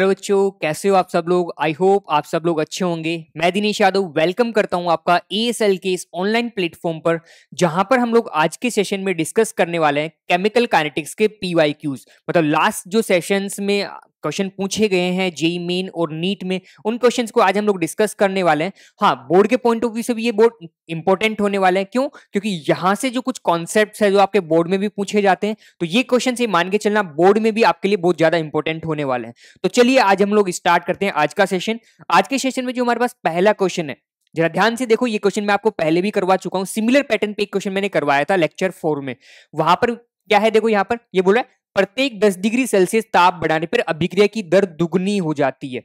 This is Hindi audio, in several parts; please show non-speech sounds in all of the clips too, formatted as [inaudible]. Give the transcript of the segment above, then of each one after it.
हेलो बच्चों कैसे हो आप सब लोग आई होप आप सब लोग अच्छे होंगे मैं दिनेश यादव वेलकम करता हूं आपका ए एस एल के इस ऑनलाइन प्लेटफॉर्म पर जहां पर हम लोग आज के सेशन में डिस्कस करने वाले हैं केमिकल काइनेटिक्स के पी वाई क्यूज मतलब लास्ट जो सेशंस में क्वेश्चन पूछे गए हैं जेई मेन और नीट में उन क्वेश्चन को आज हम लोग डिस्कस करने वाले हैं हाँ बोर्ड के पॉइंट ऑफ व्यू से भी ये बोर्ड इंपॉर्टेंट होने वाले हैं क्यों क्योंकि यहाँ से जो कुछ कॉन्सेप्ट है जो आपके बोर्ड में भी पूछे जाते हैं तो ये क्वेश्चन ये मान के चलना बोर्ड में भी आपके लिए बहुत ज्यादा इंपॉर्टेंट होने वाला है तो चलिए आज हम लोग स्टार्ट करते हैं आज का सेशन आज के सेशन में जो हमारे पास पहला क्वेश्चन है जरा ध्यान से देखो ये क्वेश्चन मैं आपको पहले भी करवा चुका हूँ सिमिलर पैटर्न पे एक क्वेश्चन मैंने करवाया था लेक्चर फोर में वहां पर क्या है देखो यहाँ पर ये बोला है प्रत्येक 10 डिग्री सेल्सियस ताप बढ़ाने पर अभिक्रिया की दर दुगनी हो जाती है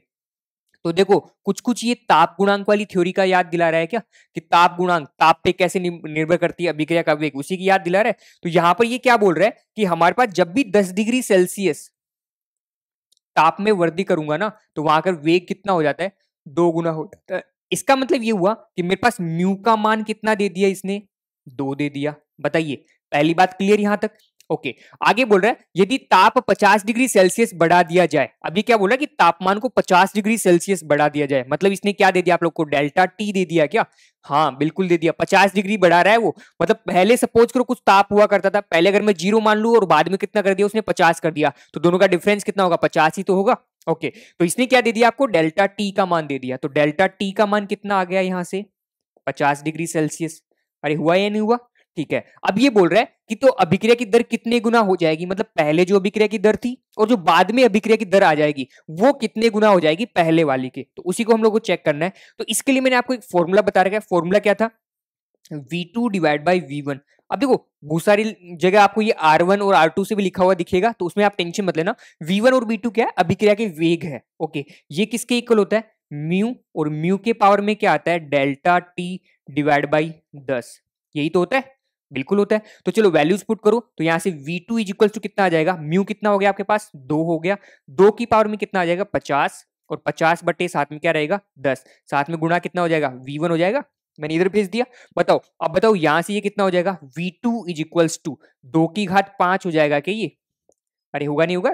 तो देखो कुछ कुछ ये ताप गुणांक वाली थ्योरी का याद दिला रहा है क्या कि ताप गुणांक ताप पे कैसे निर्भर करती है अभिक्रिया का वेग उसी की याद दिला रहा है तो यहां पर ये क्या बोल रहा है कि हमारे पास जब भी 10 डिग्री सेल्सियस ताप में वृद्धि करूंगा ना तो वहां का वेग कितना हो जाता है दो गुना हो जाता है इसका मतलब ये हुआ कि मेरे पास म्यू का मान कितना दे दिया इसने दो दे दिया बताइए पहली बात क्लियर यहां तक ओके okay. आगे बोल रहा है यदि ताप 50 डिग्री सेल्सियस बढ़ा दिया जाए अभी क्या बोल रहा है कि तापमान को 50 डिग्री सेल्सियस बढ़ा दिया जाए मतलब इसने क्या दे दिया आप लोग को डेल्टा टी दे दिया क्या हाँ बिल्कुल दे दिया 50 डिग्री बढ़ा रहा है वो मतलब पहले सपोज करो कुछ ताप हुआ करता था पहले अगर मैं जीरो मान लू और बाद में कितना कर दिया उसने पचास कर दिया तो दोनों का डिफरेंस कितना होगा पचास ही तो होगा ओके okay. तो इसने क्या दे दिया आपको डेल्टा टी का मान दे दिया तो डेल्टा टी का मान कितना आ गया यहाँ से पचास डिग्री सेल्सियस अरे हुआ या नहीं हुआ ठीक है अब ये बोल रहा है कि तो अभिक्रिया की दर कितने गुना हो जाएगी मतलब पहले जो अभिक्रिया की दर थी और जो बाद में अभिक्रिया की दर आ जाएगी वो कितने गुना हो जाएगी पहले वाली के तो उसी को हम लोग को चेक करना है तो इसके लिए मैंने आपको एक फॉर्मूला बता रखा है फॉर्मूला क्या था V two divide by V अब देखो बहुत सारी जगह आपको ये आर वन और आर टू से भी लिखा हुआ दिखेगा तो उसमें आप टेंशन मत लेना वी वन और v2 टू क्या है अभिक्रिया के वेग है ओके ये किसके इक्वल होता है म्यू और म्यू के पावर में क्या आता है डेल्टा टी डिवाइड बाई दस यही तो होता है बिल्कुल होता है तो चलो वैल्यूज पुट करो तो यहाँ से V two is equal to कितना आ जाएगा म्यू कितना हो गया आपके पास दो हो गया दो की पावर में कितना आ जाएगा पचास और पचास बटे साथ में क्या रहेगा दस साथ में गुणा कितना हो जाएगा वी वन हो जाएगा मैंने इधर भेज दिया बताओ अब बताओ यहाँ से ये कितना हो जाएगा V two is equals to दो की घात पांच हो जाएगा क्या ये अरे होगा नहीं होगा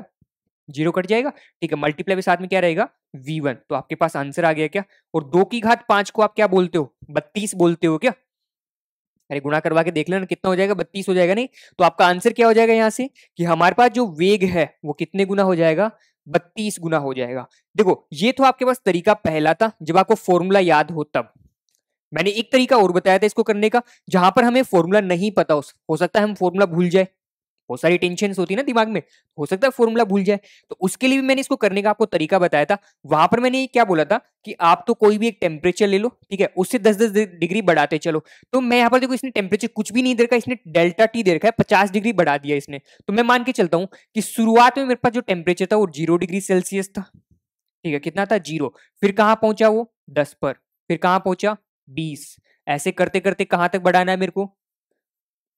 जीरो कट जाएगा ठीक है मल्टीप्लाई के साथ में क्या रहेगा वी वन तो आपके पास आंसर आ गया क्या और दो की घात पांच को आप क्या बोलते हो बत्तीस बोलते हो क्या अरे गुणा करवा के देख लेना कितना हो जाएगा बत्तीस हो जाएगा नहीं तो आपका आंसर क्या हो जाएगा यहाँ से कि हमारे पास जो वेग है वो कितने गुना हो जाएगा बत्तीस गुना हो जाएगा देखो ये तो आपके पास तरीका पहला था जब आपको फॉर्मूला याद हो तब मैंने एक तरीका और बताया था इसको करने का जहां पर हमें फॉर्मूला नहीं पता हो सकता है हम फॉर्मूला भूल जाए बहुत सारी टेंशन होती है ना दिमाग में हो सकता है फॉर्मूला भूल जाए तो उसके लिए भी मैंने इसको करने का आपको तरीका बताया था वहां पर मैंने क्या बोला था कि आप तो कोई भी एक टेम्परेचर ले लो ठीक है उससे दस दस डिग्री बढ़ाते चलो तो मैं यहाँ पर देखो इसने टेम्परेचर कुछ भी नहीं दे रखा इसने डेल्टा टी दे रखा है पचास डिग्री बढ़ा दिया इसने तो मैं मान के चलता हूँ कि शुरुआत में मेरे पास जो टेम्परेचर था वो जीरो डिग्री सेल्सियस था ठीक है कितना था जीरो फिर कहाँ पहुंचा वो दस पर फिर कहाँ पहुंचा बीस ऐसे करते करते कहाँ तक बढ़ाना है मेरे को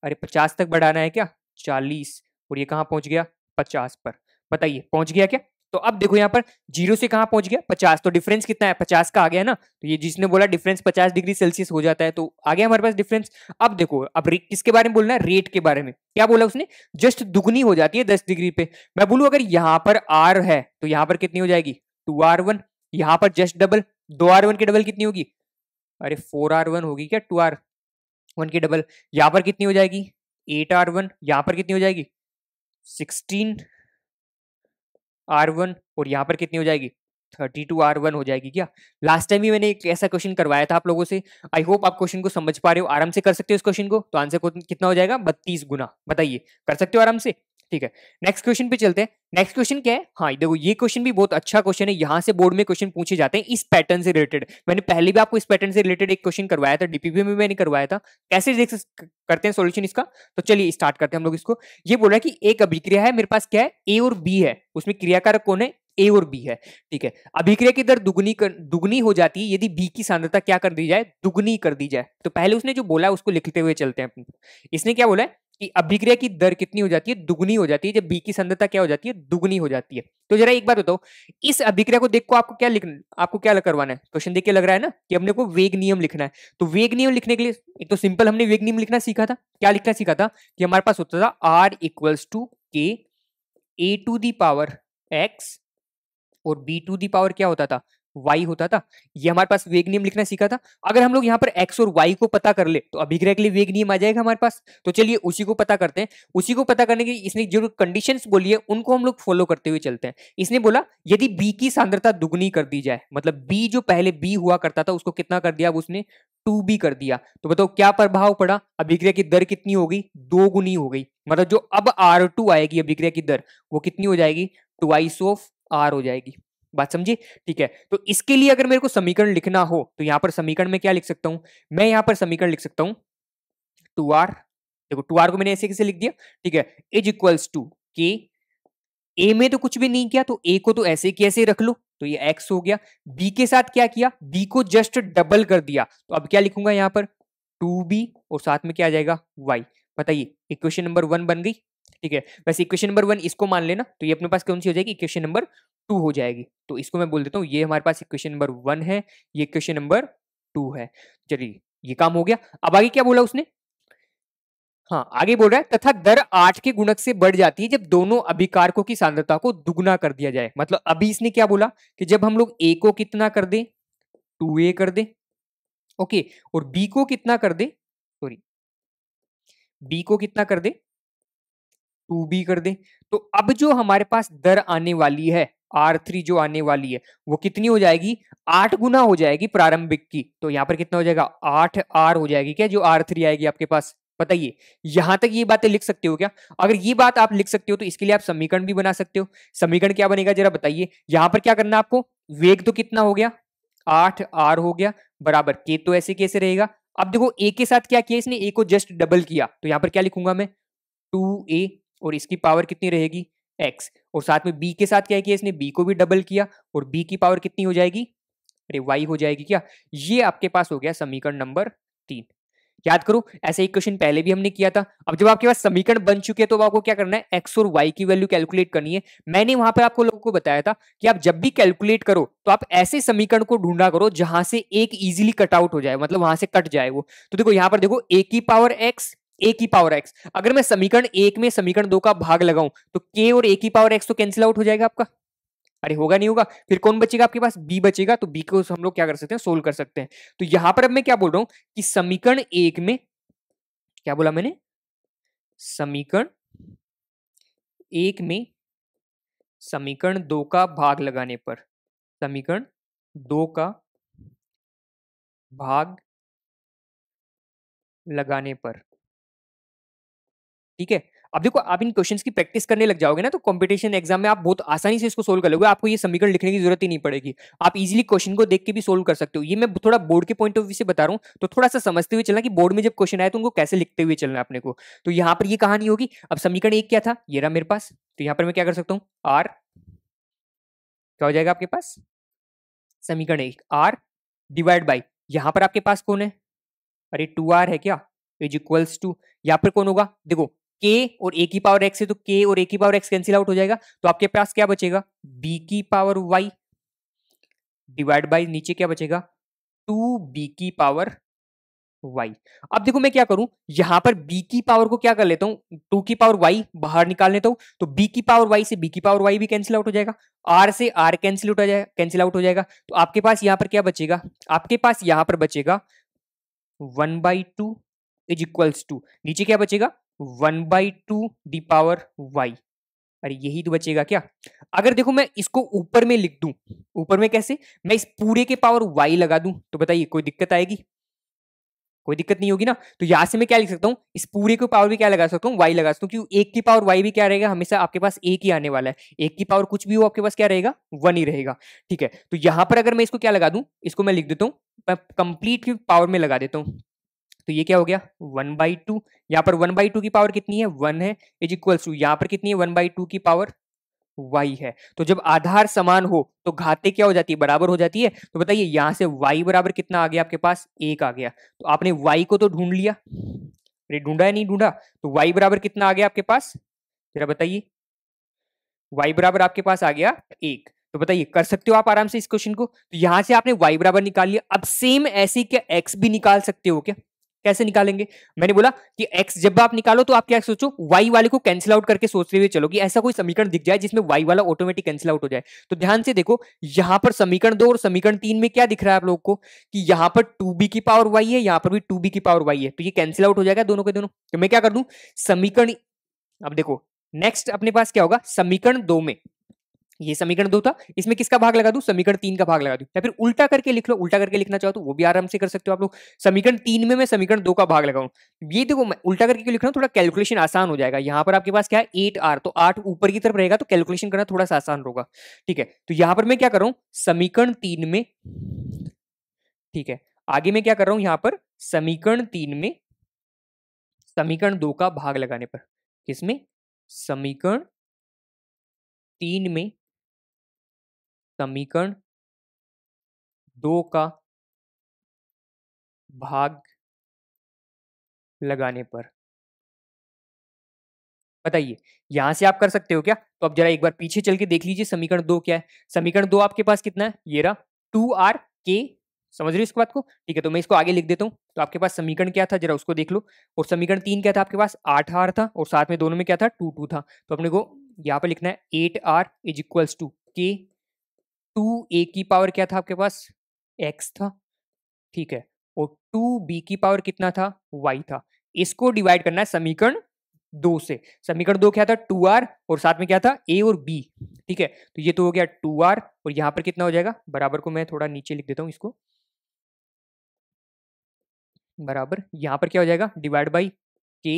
अरे पचास तक बढ़ाना है क्या चालीस और ये कहाँ पहुंच गया पचास पर बताइए पहुंच गया क्या तो अब देखो यहाँ पर जीरो से कहाँ पहुंच गया पचास तो डिफरेंस कितना है पचास का आ गया ना तो ये जिसने बोला डिफरेंस पचास डिग्री सेल्सियस हो जाता है तो आ गया हमारे पास डिफरेंस अब देखो अब किसके बारे में बोलना है रेट के बारे में क्या बोला उसने जस्ट दुगनी हो जाती है दस डिग्री पे मैं बोलूँ अगर यहाँ पर आर है तो यहाँ पर कितनी हो जाएगी टू आर वन यहाँ पर जस्ट डबल दो आर वन की डबल कितनी होगी अरे फोर आर वन होगी क्या टू आर वन की डबल यहाँ पर कितनी हो जाएगी एट आर वन यहाँ पर कितनी हो जाएगी सिक्सटीन आर वन और यहाँ पर कितनी हो जाएगी थर्टी टू आर वन हो जाएगी क्या लास्ट टाइम भी मैंने एक ऐसा क्वेश्चन करवाया था आप लोगों से आई होप आप क्वेश्चन को समझ पा रहे हो आराम से कर सकते हो इस क्वेश्चन को तो आंसर कितना हो जाएगा बत्तीस गुना बताइए कर सकते हो आराम से ठीक है नेक्स्ट क्वेश्चन पे चलते हैं नेक्स्ट क्वेश्चन क्या है हाँ देखो ये क्वेश्चन भी बहुत अच्छा क्वेश्चन है यहाँ से बोर्ड में क्वेश्चन पूछे जाते हैं इस पैटर्न से रिलेटेड मैंने पहले भी आपको इस पैटर्न से रिलेटेड एक क्वेश्चन करवाया था डीपीपी में मैंने करवाया था कैसे देख करते हैं सोल्यूशन इसका तो चलिए स्टार्ट करते हैं हम लोग इसको ये बोल रहा है कि एक अभिक्रिया है मेरे पास क्या है ए और बी है उसमें क्रियाकारक कौन है ए और बी है ठीक है अभिक्रिया की दर दुगनी कर, दुगनी हो जाती है यदि बी की सांद्रता क्या कर दी जाए दुगनी कर दी जाए तो पहले उसने जो बोला उसको लिखते हुए चलते हैं इसने क्या बोला है कि अभिक्रिया की दर कितनी हो जाती है दुगनी हो जाती है जब बी की संधता क्या हो जाती है दुगनी हो जाती है तो जरा एक बात बताओ इस अभिक्रिया को देखो आपको क्या लिखना आपको क्या करवाना है क्वेश्चन देख के लग रहा है ना कि हमने को वेग नियम लिखना है तो वेग नियम लिखने के लिए एक तो सिंपल हमने वेग नियम लिखना सीखा था क्या लिखना सीखा था कि हमारे पास होता था are equals to K A to the power X और बी टू दी पावर क्या होता था वाई होता था ये हमारे पास वेग नियम लिखना सीखा था अगर हम लोग यहाँ पर एक्स और वाई को पता कर ले तो अभिग्रह वेग नियम आ जाएगा हमारे पास तो चलिए उसी को पता करते हैं उसी को पता करने की इसने जो कंडीशन बोली है उनको हम लोग फॉलो करते हुए चलते हैं इसने बोला यदि बी की सांद्रता दुग्नी कर दी जाए मतलब बी जो पहले बी हुआ करता था उसको कितना कर दिया अब उसने टू बी कर दिया तो बताओ क्या प्रभाव पड़ा अभिक्रिया की दर कितनी हो गई दो गुनी हो गई मतलब जो अब आर टू आएगी अभिक्रिया की दर वो कितनी हो जाएगी ट्वाइस ऑफ आर हो जाएगी बात समझी ठीक है तो इसके लिए अगर मेरे को समीकरण लिखना हो तो यहां पर समीकरण में क्या लिख सकता हूं मैं यहां पर समीकरण लिख सकता हूं टू आर देखो टू आर को मैंने ऐसे कैसे लिख दिया ठीक है इज इक्वल्स टू के ए में तो कुछ भी नहीं किया तो ए को तो ऐसे कैसे रख लो तो ये एक्स हो गया बी के साथ क्या किया बी को जस्ट डबल कर दिया तो अब क्या लिखूंगा यहां पर टू बी और साथ में क्या आ जाएगा वाई बताइए इक्वेशन नंबर वन बन गई ठीक है वैसे इक्वेशन नंबर वन इसको मान लेना तो ये अपने पास कौन सी हो जाएगी इक्वेशन नंबर टू हो जाएगी तो इसको मैं बोल देता हूँ ये हमारे पास इक्वेशन नंबर वन है ये क्वेश्चन नंबर टू है चलिए ये काम हो गया अब आगे क्या बोला उसने हाँ आगे बोल रहा है तथा दर आठ के गुणक से बढ़ जाती है जब दोनों अभिकारकों की सांद्रता को दुगुना कर दिया जाए मतलब अभी इसने क्या बोला कि जब हम लोग ए को कितना कर दे टू ए कर दे ओके और बी को कितना कर दे सॉरी बी को कितना कर दे टू बी कर दें तो अब जो हमारे पास दर आने वाली है आर थ्री जो आने वाली है वो कितनी हो जाएगी आठ गुना हो जाएगी प्रारंभिक की तो यहाँ पर कितना हो जाएगा आठ आर हो जाएगी क्या जो आर थ्री आएगी आपके पास बताइए यहां तक ये बातें लिख सकते हो क्या अगर ये बात आप लिख सकते हो तो इसके लिए आप समीकरण भी बना सकते हो समीकरण क्या बनेगा जरा बताइए यहां पर क्या करना आपको वेग तो कितना हो गया आठ आर हो गया बराबर के तो ऐसे कैसे रहेगा अब देखो ए के साथ क्या किया इसने ए को जस्ट डबल किया तो यहां पर क्या लिखूंगा मैं टू ए और इसकी पावर कितनी रहेगी एक्स और साथ में बी के साथ क्या किया इसने बी को भी डबल किया और बी की पावर कितनी हो जाएगी अरे वाई हो जाएगी क्या ये आपके पास हो गया समीकरण नंबर तीन याद करो ऐसा ही क्वेश्चन पहले भी हमने किया था अब जब आपके पास समीकरण बन चुके हैं तो आपको क्या करना है एक्स और वाई की वैल्यू कैलकुलेट करनी है मैंने वहां पर आपको लोगों को बताया था कि आप जब भी कैलकुलेट करो तो आप ऐसे समीकरण को ढूंढा करो जहां से एक इजीली कट आउट हो जाए मतलब वहां से कट जाए वो तो देखो यहां पर देखो ए की पावर एक्स ए की पावर एक्स अगर मैं समीकरण एक में समीकरण दो का भाग लगाऊं तो के और ए की पावर एक्स तो कैंसिल आउट हो जाएगा आपका अरे होगा नहीं होगा फिर कौन बचेगा आपके पास बी बचेगा तो बी को हम लोग क्या कर सकते हैं सोल्व कर सकते हैं तो यहां पर अब मैं क्या बोल रहा हूं कि समीकरण एक में क्या बोला मैंने समीकरण एक में समीकरण दो का भाग लगाने पर समीकरण दो का भाग लगाने पर ठीक है अब देखो आप इन क्वेश्चंस की प्रैक्टिस करने लग जाओगे ना तो कंपटीशन एग्जाम में आप बहुत आसानी से इसको सोल्व कर लोगे आपको ये समीकरण लिखने की जरूरत ही नहीं पड़ेगी आप इजीली क्वेश्चन को देख के भी सोल्व कर सकते हो ये मैं थोड़ा बोर्ड के पॉइंट ऑफ व्यू से बता रहा हूँ तो थोड़ा सा समझते हुए चलना कि बोर्ड में जब क्वेश्चन आए तो उनको कैसे लिखते हुए चलना अपने को तो यहाँ पर ये कहानी होगी अब समीकरण एक क्या था ये रहा मेरे पास तो यहाँ पर मैं क्या कर सकता हूँ आर क्या हो जाएगा आपके पास समीकरण एक आर डिवाइड बाई यहाँ पर आपके पास कौन है अरे टू आर है क्या इज इक्वल्स टू यहाँ पर कौन होगा देखो के और ए की पावर एक्स है तो के और ए की पावर एक्स कैंसिल आउट हो जाएगा तो आपके पास क्या बचेगा बी की पावर वाई डिवाइड बाई नीचे क्या बचेगा टू बी की पावर वाई अब देखो मैं क्या करूं यहां पर बी की पावर को क्या कर लेता हूं टू की पावर वाई बाहर निकाल लेता हूं तो बी की पावर वाई से बी की पावर वाई भी कैंसिल आउट हो जाएगा आर से आर कैंसिल आउट हो जाएगा कैंसिल आउट हो जाएगा तो आपके पास यहां पर क्या बचेगा आपके पास यहां पर बचेगा one by two is equals to नीचे क्या बचेगा one by two the power Y अरे यही तो बचेगा क्या अगर देखो मैं इसको ऊपर में लिख दूं ऊपर में कैसे मैं इस पूरे के पावर वाई लगा दूं तो बताइए कोई दिक्कत आएगी कोई दिक्कत नहीं होगी ना तो यहां से मैं क्या लिख सकता हूँ इस पूरे को पावर भी क्या लगा सकता हूँ वाई लगा सकता हूँ क्योंकि एक की पावर वाई भी क्या रहेगा हमेशा आपके पास एक ही आने वाला है एक की पावर कुछ भी हो आपके पास क्या रहेगा वन ही रहेगा ठीक है तो यहां पर अगर मैं इसको क्या लगा दूं इसको मैं लिख देता हूँ कंप्लीट पावर में लगा देता हूँ तो ये क्या हो गया वन बाई टू यहाँ पर वन बाई टू की पावर कितनी है वन है इज इक्वल्स टू यहाँ पर कितनी है वन बाई टू की पावर y है तो जब आधार समान हो तो घाते क्या हो जाती है बराबर हो जाती है तो बताइए यहाँ से y बराबर कितना आ गया आपके पास एक आ गया तो आपने y को तो ढूंढ लिया अरे ढूंढा या नहीं ढूंढा तो y बराबर कितना आ गया आपके पास जरा बताइए y बराबर आपके पास आ गया एक तो बताइए कर सकते हो आप आराम से इस क्वेश्चन को तो यहां से आपने y बराबर निकाल लिया अब सेम ऐसे क्या x भी निकाल सकते हो क्या कैसे निकालेंगे मैंने बोला कि x जब आप निकालो तो आप क्या सोचो y वाले को कैंसिल आउट करके सोचते हुए चलो कि ऐसा कोई समीकरण दिख जाए जिसमें y वाला ऑटोमेटिक कैंसिल आउट हो जाए तो ध्यान से देखो यहां पर समीकरण दो और समीकरण तीन में क्या दिख रहा है आप लोगों को कि यहां पर टू की पावर वाई है यहां पर भी टू की पावर वाई है तो ये कैंसिल आउट हो जाएगा दोनों के दोनों तो मैं क्या कर दू समीकरण अब देखो नेक्स्ट अपने पास क्या होगा समीकरण दो में ये समीकरण दो था इसमें किसका भाग लगा दू समीकरण तीन का भाग लगा दू या फिर उल्टा करके लिख लो उल्टा करके लिखना चाहो तो वो भी आराम से कर सकते हो आप लोग समीकरण तीन में मैं समीकरण दो का भाग लगाऊ ये देखो मैं उल्टा करके लिख रहा हूँ थोड़ा कैलकुलेशन आसान हो जाएगा यहाँ पर आपके पास क्या है एट आर तो आठ ऊपर की तरफ रहेगा तो कैलकुलेशन करना थोड़ा सा आसान होगा ठीक है तो यहाँ पर मैं क्या कर रहा हूँ समीकरण तीन में ठीक है आगे मैं क्या कर रहा हूँ यहाँ पर समीकरण तीन में समीकरण दो का भाग लगाने पर किसमें समीकरण तीन में समीकरण दो का भाग लगाने पर बताइए यहां से आप कर सकते हो क्या तो आप जरा एक बार पीछे चल के देख लीजिए समीकरण दो क्या है समीकरण दो आपके पास कितना है ये रहा टू आर के समझ रहे हो इसको बात को ठीक है तो मैं इसको आगे लिख देता हूँ तो आपके पास समीकरण क्या था जरा उसको देख लो और समीकरण तीन क्या था आपके पास आठ आर था और साथ में दोनों में क्या था टू टू था तो अपने को यहाँ पर लिखना है eight R is equals to K two A की पावर क्या था आपके पास एक्स था ठीक है और टू बी की पावर कितना था वाई था इसको डिवाइड करना है समीकरण दो से समीकरण दो क्या था टू आर और साथ में क्या था ए और बी ठीक है तो ये तो हो गया टू आर और यहां पर कितना हो जाएगा बराबर को मैं थोड़ा नीचे लिख देता हूँ इसको बराबर यहाँ पर क्या हो जाएगा डिवाइड बाई के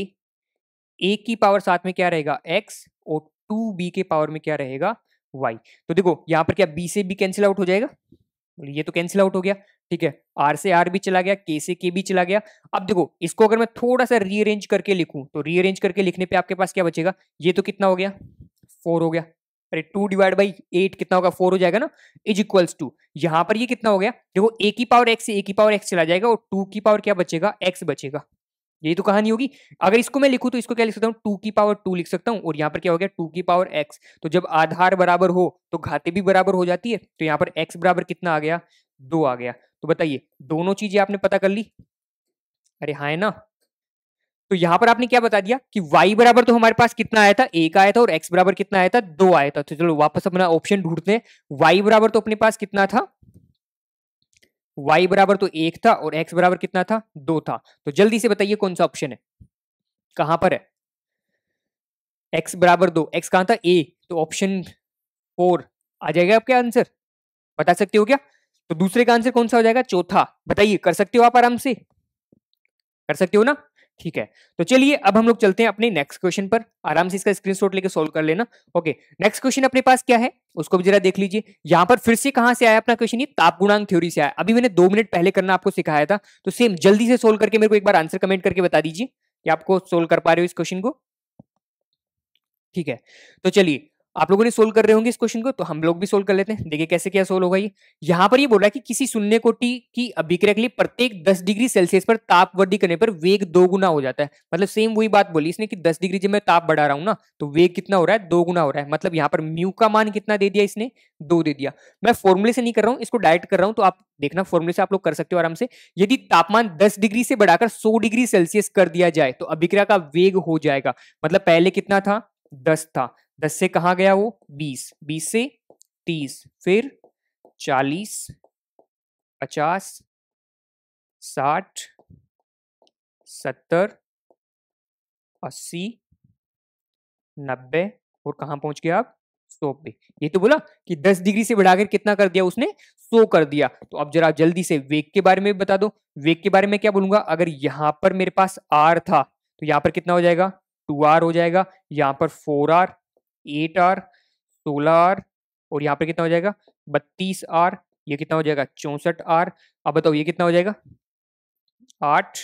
ए की पावर साथ में क्या रहेगा एक्स और टू बी के पावर में क्या रहेगा वाई तो देखो यहाँ पर क्या बी से बी कैंसिल आउट हो जाएगा ये तो कैंसिल आउट हो गया ठीक है आर से आर भी चला गया के से के भी चला गया अब देखो इसको अगर मैं थोड़ा सा रीअरेंज करके लिखूं तो रीअरेंज करके लिखने पे आपके पास क्या बचेगा ये तो कितना हो गया फोर हो गया अरे टू डिवाइड बाई एट कितना होगा फोर हो जाएगा ना इज इक्वल्स टू यहां पर ये कितना हो गया देखो ए की पावर एक्स से ए की पावर एक्स चला जाएगा और टू की पावर क्या बचेगा एक्स बचेगा यही तो कहानी होगी अगर इसको मैं लिखूँ तो इसको क्या लिख सकता हूँ टू की पावर टू लिख सकता हूँ और यहाँ पर क्या हो गया टू की पावर एक्स तो जब आधार बराबर हो तो घाते भी बराबर हो जाती है तो यहाँ पर एक्स बराबर कितना आ गया दो आ गया तो बताइए दोनों चीजें आपने पता कर ली अरे हाँ है ना तो यहां पर आपने क्या बता दिया कि y बराबर तो हमारे पास कितना आया था एक आया था और x बराबर कितना आया था दो आया था तो चलो वापस अपना ऑप्शन ढूंढते हैं y बराबर तो अपने पास कितना था y बराबर तो एक था और x बराबर कितना था दो था तो जल्दी से बताइए कौन सा ऑप्शन है कहां पर है x बराबर दो x कहां था a तो ऑप्शन फोर आ जाएगा आपका आंसर बता सकते हो क्या तो दूसरे का आंसर कौन सा हो जाएगा चौथा बताइए कर सकते हो आप आराम से कर सकते हो ना ठीक है तो चलिए अब हम लोग चलते हैं अपने नेक्स्ट क्वेश्चन पर आराम से इसका स्क्रीनशॉट लेके सॉल्व कर लेना ओके नेक्स्ट क्वेश्चन अपने पास क्या है उसको भी जरा देख लीजिए यहां पर फिर से कहां से आया अपना क्वेश्चन ये ताप गुणांक थ्योरी से आया अभी मैंने दो मिनट पहले करना आपको सिखाया था तो सेम जल्दी से सोल्व करके मेरे को एक बार आंसर कमेंट करके बता दीजिए कि आपको सोल्व कर पा रहे हो इस क्वेश्चन को ठीक है तो चलिए आप लोगों ने सोल्व कर रहे होंगे इस क्वेश्चन को तो हम लोग भी सोल्व कर लेते हैं देखिए कैसे क्या सोल्व होगा ये यहाँ पर ये बोला है कि किसी शून्य कोटि की अभिक्रिया के लिए प्रत्येक 10 डिग्री सेल्सियस पर ताप वृद्धि करने पर वेग दो गुना हो जाता है मतलब सेम वही बात बोली इसने कि 10 डिग्री जब मैं ताप बढ़ा रहा हूँ ना तो वेग कितना हो रहा है दो गुना हो रहा है मतलब यहाँ पर म्यू का मान कितना दे दिया इसने दो दे दिया मैं फॉर्मुले से नहीं कर रहा हूँ इसको डायरेक्ट कर रहा हूँ तो आप देखना फॉर्मुले से आप लोग कर सकते हो आराम से यदि तापमान दस डिग्री से बढ़ाकर सौ डिग्री सेल्सियस कर दिया जाए तो अभिक्रिया का वेग हो जाएगा मतलब पहले कितना था दस था दस से कहा गया वो बीस बीस से तीस फिर चालीस पचास साठ सत्तर अस्सी नब्बे और कहाँ पहुंच गया आप सौ पे ये तो बोला कि दस डिग्री से बढ़ाकर कितना कर दिया उसने सो कर दिया तो अब जरा जल्दी से वेग के बारे में बता दो वेग के बारे में क्या बोलूंगा अगर यहां पर मेरे पास आर था तो यहाँ पर कितना हो जाएगा टू आर हो जाएगा यहां पर फोर आर एट आर सोलह आर और यहाँ पर कितना हो जाएगा बत्तीस आर ये कितना हो जाएगा चौंसठ आर अब बताओ ये कितना हो जाएगा आठ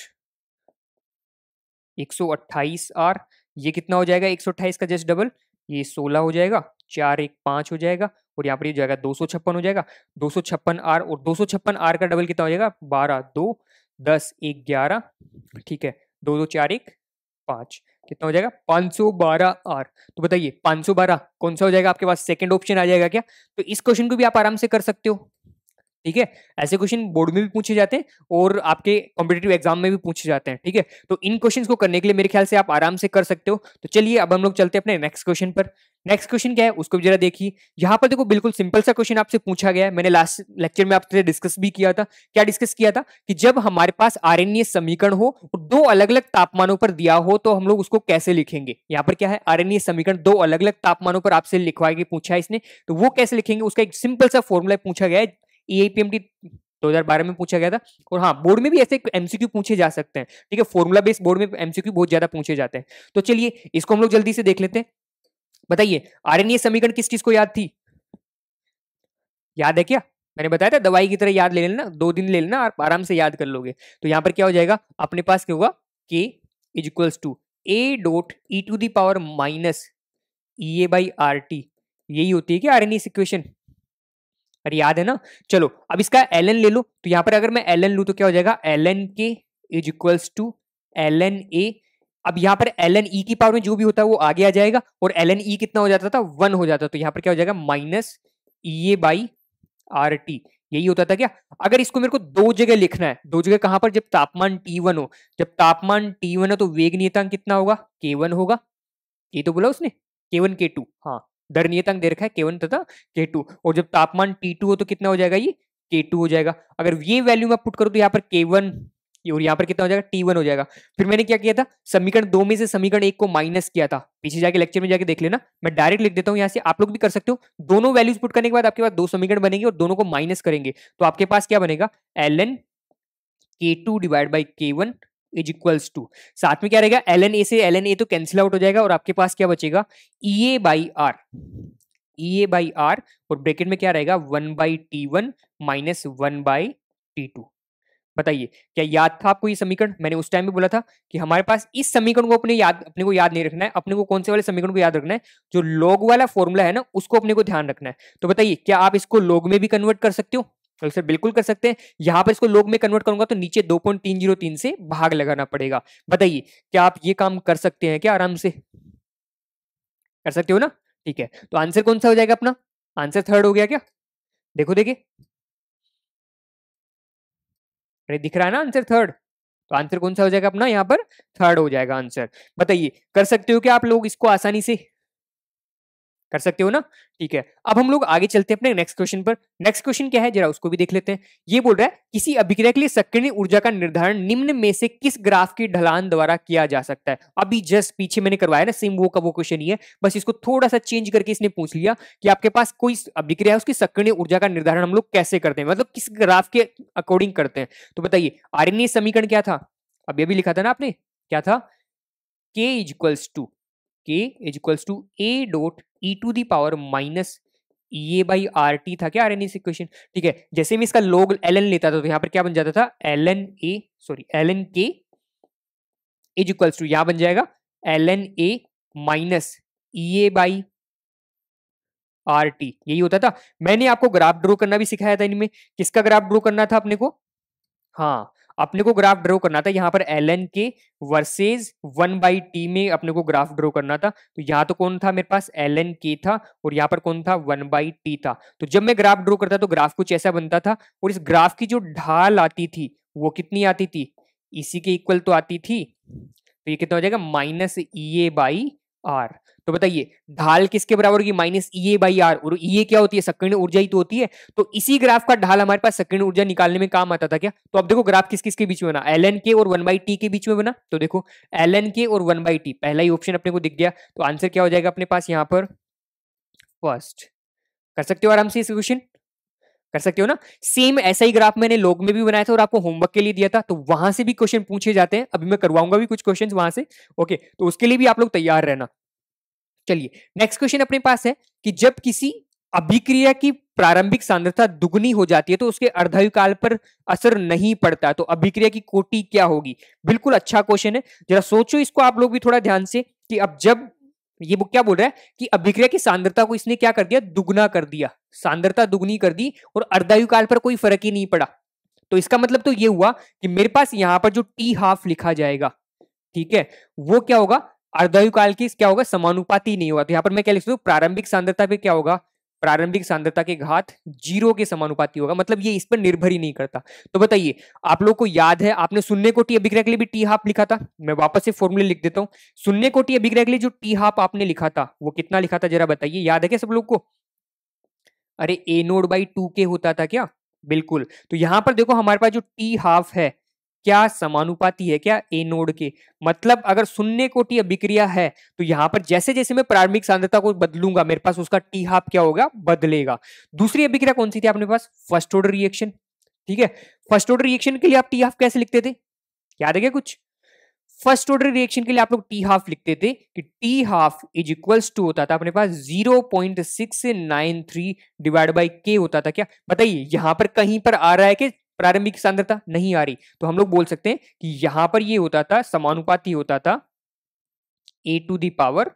एक सौ अट्ठाईस आर ये कितना हो जाएगा एक सौ अट्ठाईस का जस्ट डबल ये सोलह हो जाएगा चार एक पाँच हो जाएगा और यहाँ पर ये जाएगा दो सौ छप्पन हो जाएगा दो सौ छप्पन आर और दो सौ छप्पन आर का डबल कितना हो जाएगा बारह दो दस एक ग्यारह ठीक है दो दो चार एक पाँच कितना हो जाएगा 512 आर तो बताइए 512 कौन सा हो जाएगा आपके पास सेकंड ऑप्शन आ जाएगा क्या तो इस क्वेश्चन को भी आप आराम से कर सकते हो ठीक है ऐसे क्वेश्चन बोर्ड में भी पूछे जाते हैं और आपके कॉम्पिटेटिव एग्जाम में भी पूछे जाते हैं ठीक है तो इन क्वेश्चन को करने के लिए मेरे ख्याल से आप आराम से कर सकते हो तो चलिए अब हम लोग चलते हैं अपने नेक्स्ट क्वेश्चन पर नेक्स्ट क्वेश्चन क्या है उसको भी जरा देखिए यहाँ पर देखो बिल्कुल सिंपल सा क्वेश्चन आपसे पूछा गया है मैंने लास्ट लेक्चर में आपसे डिस्कस भी किया था क्या डिस्कस किया था कि जब हमारे पास आर समीकरण हो और दो अलग अलग तापमानों पर दिया हो तो हम लोग उसको कैसे लिखेंगे यहाँ पर क्या है आर समीकरण दो अलग अलग तापमानों पर आपसे लिखवाएगी पूछा है इसने तो वो कैसे लिखेंगे उसका एक सिंपल सा फॉर्मूला पूछा गया है ई e 2012 में पूछा गया था और हाँ बोर्ड में भी ऐसे एमसीक्यू पूछे जा सकते हैं ठीक है फॉर्मूला बेस्ड बोर्ड में एमसीक्यू बहुत ज्यादा पूछे जाते हैं तो चलिए इसको हम लोग जल्दी से देख लेते हैं बताइए आरएनए समीकरण किस चीज को याद थी याद है क्या मैंने बताया था दवाई की तरह याद ले लेना दो दिन ले लेना और आराम से याद कर लोगे तो यहाँ पर क्या हो जाएगा अपने पास क्या होगा K is equals to A dot E to the power minus E A by R T यही होती है कि आर एन सिक्वेशन अरे याद है ना चलो अब इसका एल एन ले लो तो यहाँ पर अगर मैं एल एन तो क्या हो जाएगा L N K is equals to L N A अब यहाँ पर एल एन ई की पावर में जो भी होता है वो आगे आ जाएगा और एल एन ई कितना हो जाता था वन हो जाता तो यहाँ पर क्या हो जाएगा minus E A by R T यही होता था क्या अगर इसको मेरे को दो जगह लिखना है दो जगह कहां पर जब तापमान टी वन हो जब तापमान टी वन हो तो वेग नियतांक कितना होगा के वन होगा ये तो बोला उसने के वन के टू हाँ दरणीय तंग दे रखा है के वन तथा के टू और जब तापमान टी टू हो तो कितना हो जाएगा ये के टू हो जाएगा अगर ये वैल्यू मैं पुट करूँ तो यहाँ पर के वन और यहाँ पर कितना हो जाएगा टी वन हो जाएगा फिर मैंने क्या किया था समीकरण दो में से समीकरण एक को माइनस किया था पीछे जाके लेक्चर में जाके देख लेना मैं डायरेक्ट लिख देता हूँ यहाँ से आप लोग भी कर सकते हो दोनों वैल्यूज पुट करने के बाद आपके पास दो समीकरण बनेंगे और दोनों को माइनस करेंगे तो आपके पास क्या बनेगा L N K two divide by K one is equals to साथ में क्या रहेगा एल एन ए से एल एन ए तो कैंसिल आउट हो जाएगा और आपके पास क्या बचेगा E A by R E A by R और ब्रेकेट में क्या रहेगा one by T one minus one by T two बताइए क्या याद था आपको ये समीकरण मैंने उस टाइम भी बोला था कि हमारे पास इस समीकरण को अपने याद अपने को याद नहीं रखना है अपने को कौन से वाले समीकरण को याद रखना है जो लॉग वाला फॉर्मूला है ना उसको अपने को ध्यान रखना है तो बताइए क्या आप इसको लॉग में भी कन्वर्ट कर सकते हो सर बिल्कुल कर सकते हैं यहाँ पर इसको लोग में कन्वर्ट करूंगा तो नीचे दो पॉइंट तीन जीरो तीन से भाग लगाना पड़ेगा बताइए क्या आप ये काम कर सकते हैं क्या आराम से कर सकते हो ना ठीक है तो आंसर कौन सा हो जाएगा अपना आंसर थर्ड हो गया क्या देखो देखिए अरे दिख रहा है ना आंसर थर्ड तो आंसर कौन सा हो जाएगा अपना यहाँ पर थर्ड हो जाएगा आंसर बताइए कर सकते हो क्या आप लोग इसको आसानी से कर सकते हो ना ठीक है अब हम लोग आगे चलते हैं अपने नेक्स्ट क्वेश्चन पर नेक्स्ट क्वेश्चन क्या है जरा उसको भी देख लेते हैं ये बोल रहा है किसी अभिक्रिया के लिए सक्रिय ऊर्जा का निर्धारण निम्न में से किस ग्राफ की ढलान द्वारा किया जा सकता है अभी जस्ट पीछे मैंने करवाया ना सेम वो का वो क्वेश्चन ही है बस इसको थोड़ा सा चेंज करके इसने पूछ लिया कि आपके पास कोई अभिक्रिया है उसकी सक्रिय ऊर्जा का निर्धारण हम लोग कैसे करते हैं मतलब किस ग्राफ के अकॉर्डिंग करते हैं तो बताइए आर समीकरण क्या था अभी अभी लिखा था ना आपने क्या था K is equals to k is equals to A dot E to the power minus ये बाई आर टी था क्या आर एन इक्वेशन ठीक है जैसे मैं इसका लोग एल एन लेता था तो यहाँ पर क्या बन जाता था L N A sorry L N K is equals to यहाँ बन जाएगा L N A minus E A by R T यही होता था मैंने आपको ग्राफ ड्रॉ करना भी सिखाया था इनमें किसका ग्राफ ड्रॉ करना था अपने को हाँ अपने को ग्राफ ड्रॉ करना था यहाँ पर L N K versus one by T में अपने को ग्राफ ड्रॉ करना था तो यहाँ तो कौन था मेरे पास एल एन के था और यहाँ पर कौन था वन बाई टी था तो जब मैं ग्राफ ड्रॉ करता तो ग्राफ कुछ ऐसा बनता था और इस ग्राफ की जो ढाल आती थी वो कितनी आती थी इसी के इक्वल तो आती थी तो ये कितना हो जाएगा minus E A by R तो बताइए ढाल किसके बराबर होगी minus E e A by R और ई e क्या होती है सक्रिय ऊर्जा ही तो होती है तो इसी ग्राफ का ढाल हमारे पास सक्रिय ऊर्जा निकालने में काम आता था क्या तो अब देखो ग्राफ किस किसके बीच में बना एल एन के और वन बाई टी के बीच में बना तो देखो एल एन के और वन बाई टी पहला ही ऑप्शन अपने को दिख गया तो आंसर क्या हो जाएगा अपने पास यहाँ पर फर्स्ट कर सकते हो आराम से इस क्वेश्चन कर सकते हो ना सेम ऐसा ही ग्राफ मैंने लोग में भी बनाया था और आपको होमवर्क के लिए दिया था तो वहां से भी क्वेश्चन पूछे जाते हैं अभी मैं करवाऊंगा भी कुछ क्वेश्चन वहां से ओके तो उसके लिए भी आप लोग तैयार रहना चलिए नेक्स्ट क्वेश्चन अपने पास है कि जब किसी अभिक्रिया की प्रारंभिक सांद्रता दुगनी हो जाती है तो उसके अर्धायुकाल पर असर नहीं पड़ता तो अभिक्रिया की कोटि क्या होगी बिल्कुल अच्छा क्वेश्चन है जरा सोचो इसको आप लोग भी थोड़ा ध्यान से कि अब जब ये बुक क्या बोल रहा है कि अभिक्रिया की सांद्रता को इसने क्या कर दिया दुगना कर दिया सांद्रता दुगनी कर दी और अर्धायु काल पर कोई फर्क ही नहीं पड़ा तो इसका मतलब तो ये हुआ कि मेरे पास यहां पर जो टी हाफ लिखा जाएगा ठीक है वो क्या होगा अर्धायु काल की क्या होगा समानुपाती नहीं होगा तो यहां पर मैं क्या लिख सकता हूँ प्रारंभिक सांद्रता पे क्या होगा प्रारंभिक सांद्रता के घात जीरो के समानुपाती होगा मतलब ये इस पर निर्भर ही नहीं करता तो बताइए आप लोग को याद है आपने सुनने को टी अभिग्रह के लिए भी टी हाफ लिखा था मैं वापस से फॉर्मूले लिख देता हूँ सुनने को टी अभिग्रह के लिए जो टी हाफ आपने लिखा था वो कितना लिखा था जरा बताइए याद है क्या सब लोग को अरे ए नोड बाई टू के होता था क्या बिल्कुल तो यहां पर देखो हमारे पास जो टी हाफ है क्या समानुपाती है क्या ए नोड के मतलब अगर शून्य कोटि अभिक्रिया है तो यहां पर जैसे जैसे मैं प्रारंभिक सांद्रता को बदलूंगा मेरे पास उसका टी हाफ क्या होगा बदलेगा दूसरी अभिक्रिया कौन सी थी आपने पास फर्स्ट ऑर्डर रिएक्शन ठीक है फर्स्ट ऑर्डर रिएक्शन के लिए आप टी हाफ कैसे लिखते थे याद है क्या कुछ फर्स्ट ऑर्डर रिएक्शन के लिए आप लोग टी हाफ लिखते थे कि T half is equals to होता था अपने पास 0.693 डिवाइड बाय के होता था क्या बताइए यहां पर कहीं पर आ रहा है कि प्रारंभिक सांद्रता नहीं आ रही तो हम लोग बोल सकते हैं कि यहां पर ये होता था समानुपाती होता था A to the power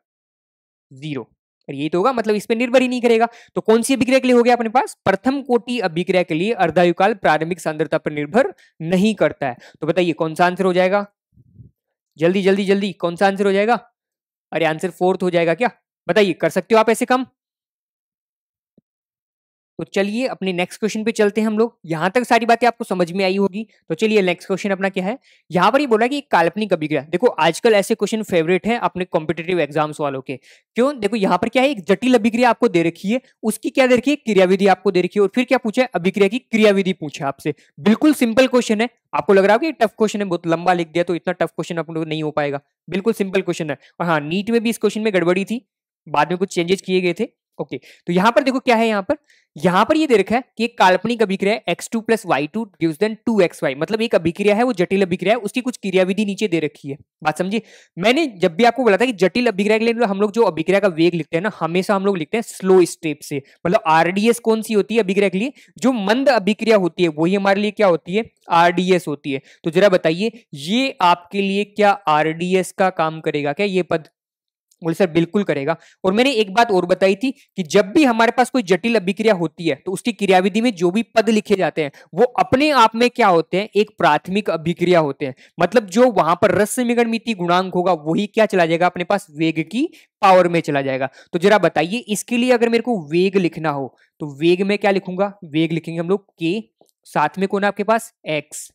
zero और ये तो होगा मतलब इस पर निर्भर ही नहीं करेगा तो कौन सी अभिक्रिया के लिए हो गया अपने पास प्रथम कोटि अभिक्रिया के लिए अर्धायुकाल प्रारंभिक सांद्रता पर निर्भर नहीं करता है तो बताइए कौन सा आंसर हो जाएगा जल्दी जल्दी जल्दी कौन सा आंसर हो जाएगा अरे आंसर फोर्थ हो जाएगा क्या बताइए कर सकते हो आप ऐसे कम तो चलिए अपने नेक्स्ट क्वेश्चन पे चलते हैं हम लोग यहाँ तक सारी बातें आपको समझ में आई होगी तो चलिए नेक्स्ट क्वेश्चन अपना क्या है यहाँ पर ही बोला कि काल्पनिक अभिग्रह देखो आजकल ऐसे क्वेश्चन फेवरेट है अपने कॉम्पिटेटिव एग्जाम्स वालों के क्यों देखो यहाँ पर क्या है एक जटिल अभिक्रिया आपको दे रखी है उसकी क्या दे रखी है क्रियाविधि आपको दे रखी है और फिर क्या पूछा है अभिक्रिया की क्रियाविधि पूछा आपसे बिल्कुल सिंपल क्वेश्चन है आपको लग रहा है कि टफ क्वेश्चन है बहुत लंबा लिख दिया तो इतना टफ क्वेश्चन आप नहीं हो पाएगा बिल्कुल सिंपल क्वेश्चन है और हाँ नीट में भी इस क्वेश्चन में गड़बड़ी थी बाद में कुछ चेंजेस किए गए थे ओके okay, तो यहाँ पर देखो क्या है यहां पर यहाँ पर ये दे रखा है कि एक काल्पनिक अभिक्रिया x2 two plus Y two gives then two X Y मतलब एक अभिक्रिया है वो जटिल अभिक्रिया है उसकी कुछ क्रियाविधि नीचे दे रखी है बात समझिए मैंने जब भी आपको बोला था कि जटिल अभिक्रिया के लिए तो हम लोग जो अभिक्रिया का वेग लिखते हैं ना हमेशा हम लोग लिखते हैं स्लो स्टेप से मतलब आरडीएस कौन सी होती है अभिक्रिया के लिए जो मंद अभिक्रिया होती है वही हमारे लिए क्या होती है आरडीएस होती है तो जरा बताइए ये आपके लिए क्या आरडीएस का काम करेगा क्या ये पद बोले सर बिल्कुल करेगा और मैंने एक बात और बताई थी कि जब भी हमारे पास कोई जटिल अभिक्रिया होती है तो उसकी क्रियाविधि में जो भी पद लिखे जाते हैं वो अपने आप में क्या होते हैं एक प्राथमिक अभिक्रिया होते हैं मतलब जो वहां पर रस समीकरण मिति गुणांक होगा वही क्या चला जाएगा अपने पास वेग की पावर में चला जाएगा तो जरा बताइए इसके लिए अगर मेरे को वेग लिखना हो तो वेग में क्या लिखूंगा वेग लिखेंगे हम लोग के साथ में कौन है आपके पास एक्स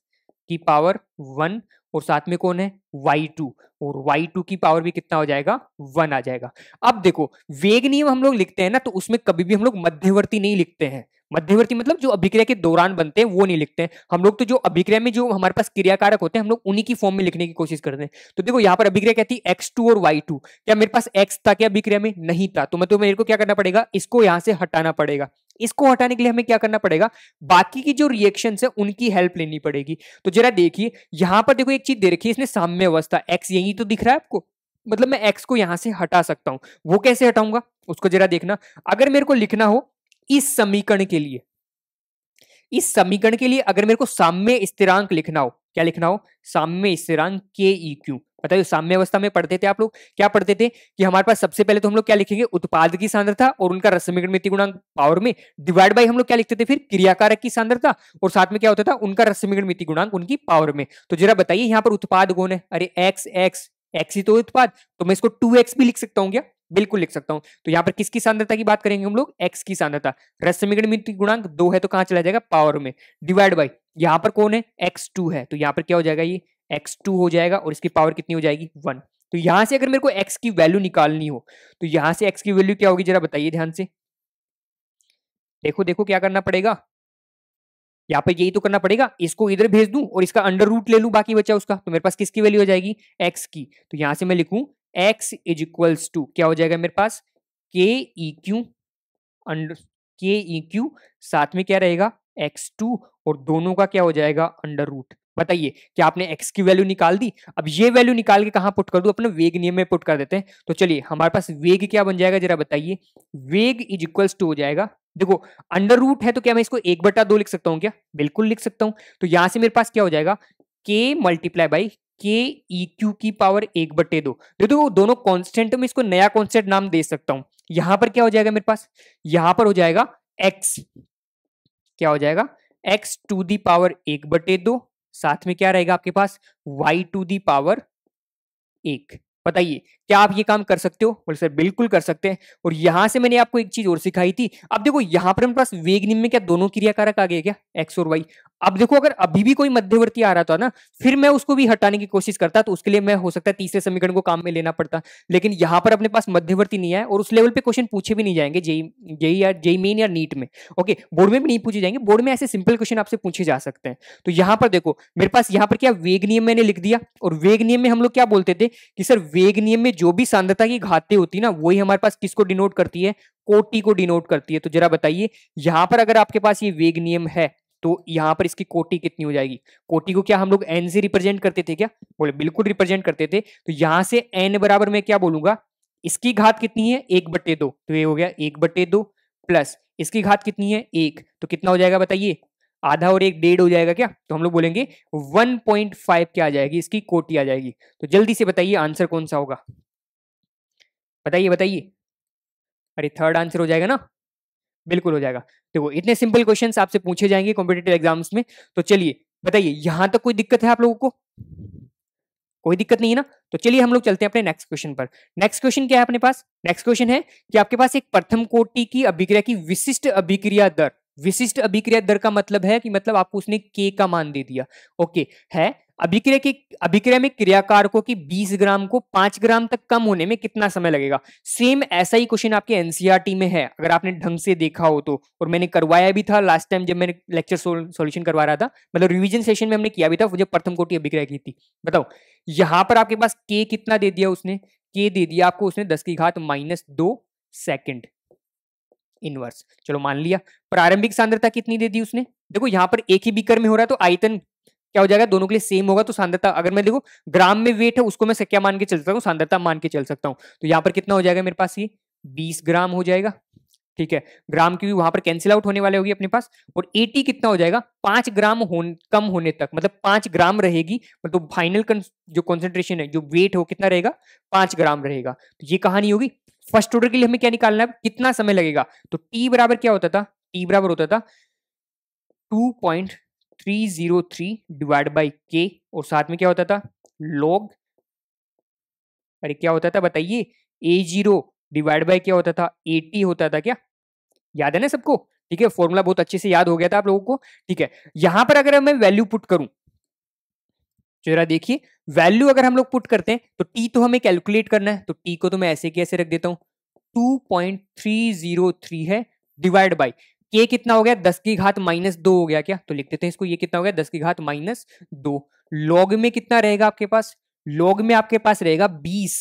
की पावर वन और साथ में कौन है y2 और y2 की पावर भी कितना हो जाएगा वन आ जाएगा अब देखो वेग नियम हम लोग लिखते हैं ना तो उसमें कभी भी हम लोग मध्यवर्ती नहीं लिखते हैं मध्यवर्ती मतलब जो अभिक्रिया के दौरान बनते हैं वो नहीं लिखते हैं हम लोग तो जो अभिक्रिया में जो हमारे पास क्रियाकारक होते हैं हम लोग उन्हीं की फॉर्म में लिखने की कोशिश करते हैं तो देखो यहाँ पर अभिक्रिया कहती है एक्स टू और वाई टू क्या मेरे पास एक्स था क्या अभिक्रिया में नहीं था तो मतलब मेरे को क्या करना पड़ेगा इसको यहाँ से हटाना पड़ेगा इसको हटाने के लिए हमें क्या करना पड़ेगा बाकी की जो रिएक्शन है उनकी हेल्प लेनी पड़ेगी तो जरा देखिए यहाँ पर देखो एक चीज दे रखी है इसने साम्य अवस्था एक्स यही तो दिख रहा है आपको मतलब मैं एक्स को यहां से हटा सकता हूं वो कैसे हटाऊंगा उसको जरा देखना अगर मेरे को लिखना हो इस समीकरण के लिए इस समीकरण के लिए अगर मेरे को साम्य स्थिरांक लिखना हो क्या लिखना हो साम्य स्थिरांक के ई क्यू बताइए साम्य अवस्था में पढ़ते थे आप लोग क्या पढ़ते थे कि हमारे पास सबसे पहले तो हम लोग क्या लिखेंगे उत्पाद की सांद्रता और उनका रसमीकरण मिति गुणांक पावर में डिवाइड बाई हम लोग क्या लिखते थे फिर क्रियाकारक की सांद्रता और साथ में क्या होता था उनका रसमीकरण मिति गुणांक उनकी पावर में तो जरा बताइए यहाँ पर उत्पाद कौन है अरे एक्स एक्स एक्स ही तो उत्पाद तो मैं इसको टू भी लिख सकता हूँ क्या बिल्कुल लिख सकता हूं तो यहाँ पर किसकी सांद्रता की बात करेंगे हम लोग एक्स की सांद्रता रस गुणांक दो है तो कहां चला जाएगा पावर में डिवाइड बाई यहाँ पर कौन है एक्स टू है तो यहां पर क्या हो जाएगा ये एक्स टू हो जाएगा और इसकी पावर कितनी हो जाएगी वन तो यहां से अगर मेरे को एक्स की वैल्यू निकालनी हो तो यहाँ से एक्स की वैल्यू क्या होगी जरा बताइए ध्यान से देखो देखो क्या करना पड़ेगा यहाँ पर यही तो करना पड़ेगा इसको इधर भेज दूं और इसका अंडर रूट ले लूं बाकी बचा उसका तो मेरे पास किसकी वैल्यू हो जाएगी एक्स की तो यहां से मैं लिखूं एक्स इज इक्वल्स टू क्या हो जाएगा मेरे पास के ई क्यू अंडर के ई क्यू साथ में क्या रहेगा x2 और दोनों का क्या हो जाएगा अंडर रूट बताइए क्या आपने x की वैल्यू निकाल दी अब ये वैल्यू निकाल के कहाँ पुट कर दू अपने वेग नियम में पुट कर देते हैं तो चलिए हमारे पास वेग क्या बन जाएगा जरा बताइए वेग इज इक्वल्स टू हो जाएगा देखो अंडर रूट है तो क्या मैं इसको एक बटा दो लिख सकता हूँ क्या बिल्कुल लिख सकता हूँ तो यहाँ से मेरे पास क्या हो जाएगा के मल्टीप्लाई बाई के ई क्यू की पावर एक बटे दो देखो दोनों कांस्टेंट में इसको नया कांस्टेंट नाम दे सकता हूं यहां पर क्या हो जाएगा मेरे पास यहां पर हो जाएगा एक्स क्या हो जाएगा एक्स टू दी पावर एक बटे दो साथ में क्या रहेगा आपके पास वाई टू दी पावर एक बताइए क्या आप ये काम कर सकते हो बोले सर बिल्कुल कर सकते हैं और यहां से मैंने आपको एक चीज और सिखाई थी अब देखो यहां पर हमारे पास वेग निम्न में क्या दोनों क्रियाकारक आ गए क्या एक्स और वाई अब देखो अगर अभी भी कोई मध्यवर्ती आ रहा था ना फिर मैं उसको भी हटाने की कोशिश करता तो उसके लिए मैं हो सकता है तीसरे समीकरण को काम में लेना पड़ता लेकिन यहाँ पर अपने पास मध्यवर्ती नहीं है और उस लेवल पे क्वेश्चन पूछे भी नहीं जाएंगे जेई जेई या जेई मेन या नीट में ओके बोर्ड में भी नहीं पूछे जाएंगे बोर्ड में ऐसे सिंपल क्वेश्चन आपसे पूछे जा सकते हैं तो यहाँ पर देखो मेरे पास यहाँ पर क्या वेग नियम मैंने लिख दिया और वेग नियम में हम लोग क्या बोलते थे कि सर वेग नियम में जो भी सांद्रता की घाते होती है ना वही हमारे पास किसको डिनोट करती है कोटी को डिनोट करती है तो जरा बताइए यहां पर अगर आपके पास ये वेग नियम है तो यहाँ पर इसकी कोटी कितनी हो जाएगी कोटी को क्या हम लोग एन से रिप्रेजेंट करते थे क्या बोले बिल्कुल रिप्रेजेंट करते थे तो यहाँ से एन बराबर मैं क्या बोलूंगा इसकी घात कितनी है एक बट्टे दो तो ये हो गया एक बट्टे दो प्लस इसकी घात कितनी है एक तो कितना हो जाएगा बताइए आधा और एक डेढ़ हो जाएगा क्या तो हम लोग बोलेंगे वन पॉइंट फाइव क्या आ जाएगी इसकी कोटी आ जाएगी तो जल्दी से बताइए आंसर कौन सा होगा बताइए बताइए अरे थर्ड आंसर हो जाएगा ना बिल्कुल हो जाएगा देखो इतने सिंपल क्वेश्चन आपसे पूछे जाएंगे कॉम्पिटेटिव एग्जाम्स में तो चलिए बताइए यहां तक कोई दिक्कत है आप लोगों को कोई दिक्कत नहीं है ना तो चलिए हम लोग चलते हैं अपने नेक्स्ट क्वेश्चन पर नेक्स्ट क्वेश्चन क्या है अपने पास नेक्स्ट क्वेश्चन है कि आपके पास एक प्रथम कोटि की अभिक्रिया की विशिष्ट अभिक्रिया दर विशिष्ट अभिक्रिया दर का मतलब है कि मतलब आपको उसने के का मान दे दिया ओके है अभिक्रिय की अभिक्रिय में क्रियाकारकों की 20 ग्राम को 5 ग्राम तक कम होने में कितना समय लगेगा सेम ऐसा ही क्वेश्चन आपके एनसीआर e में है अगर आपने ढंग से देखा हो तो और मैंने करवाया भी था लास्ट टाइम जब मैंने लेक्चर सॉल्यूशन करवा रहा था मतलब रिवीजन सेशन में हमने किया भी था जब प्रथम कोटि अभिक्रिया की थी बताओ यहाँ पर आपके पास के कितना दे दिया उसने के दे दिया आपको उसने दस की घात माइनस दो सेकेंड इनवर्स चलो मान लिया प्रारंभिक सांद्रता कितनी दे दी उसने देखो यहाँ पर एक ही बीकर में हो रहा है तो आयतन क्या हो जाएगा दोनों के लिए सेम होगा तो सांद्रता अगर मैं देखो ग्राम में वेट है उसको मैं क्या मान के चल सकता हूँ सांद्रता मान के चल सकता हूँ तो यहाँ पर कितना हो जाएगा मेरे पास ये बीस ग्राम हो जाएगा ठीक है ग्राम की भी वहां पर कैंसिल आउट होने वाले होगी अपने पास और एटी कितना हो जाएगा पांच ग्राम हो, कम होने तक मतलब पांच ग्राम रहेगी मतलब फाइनल जो कॉन्सेंट्रेशन है जो वेट हो कितना रहेगा पांच ग्राम रहेगा तो ये कहानी होगी फर्स्ट ऑर्डर के लिए हमें क्या निकालना है कितना समय लगेगा तो टी बराबर क्या होता था टी बराबर होता था two point three zero three divide by K और साथ में क्या होता था लॉग अरे क्या होता था बताइए ए जीरो डिवाइड बाई क्या होता था ए टी होता था क्या याद है ना सबको ठीक है फॉर्मूला बहुत अच्छे से याद हो गया था आप लोगों को ठीक है यहां पर अगर मैं वैल्यू पुट करूं जरा देखिए वैल्यू अगर हम लोग पुट करते हैं तो टी तो हमें कैलकुलेट करना है तो टी को तो मैं ऐसे कैसे रख देता हूं 2.303 है डिवाइड बाई के कितना हो गया दस की घात माइनस दो हो गया क्या तो लिख देते हैं इसको ये कितना हो गया दस की घात माइनस दो लॉग में कितना रहेगा आपके पास लॉग में आपके पास रहेगा बीस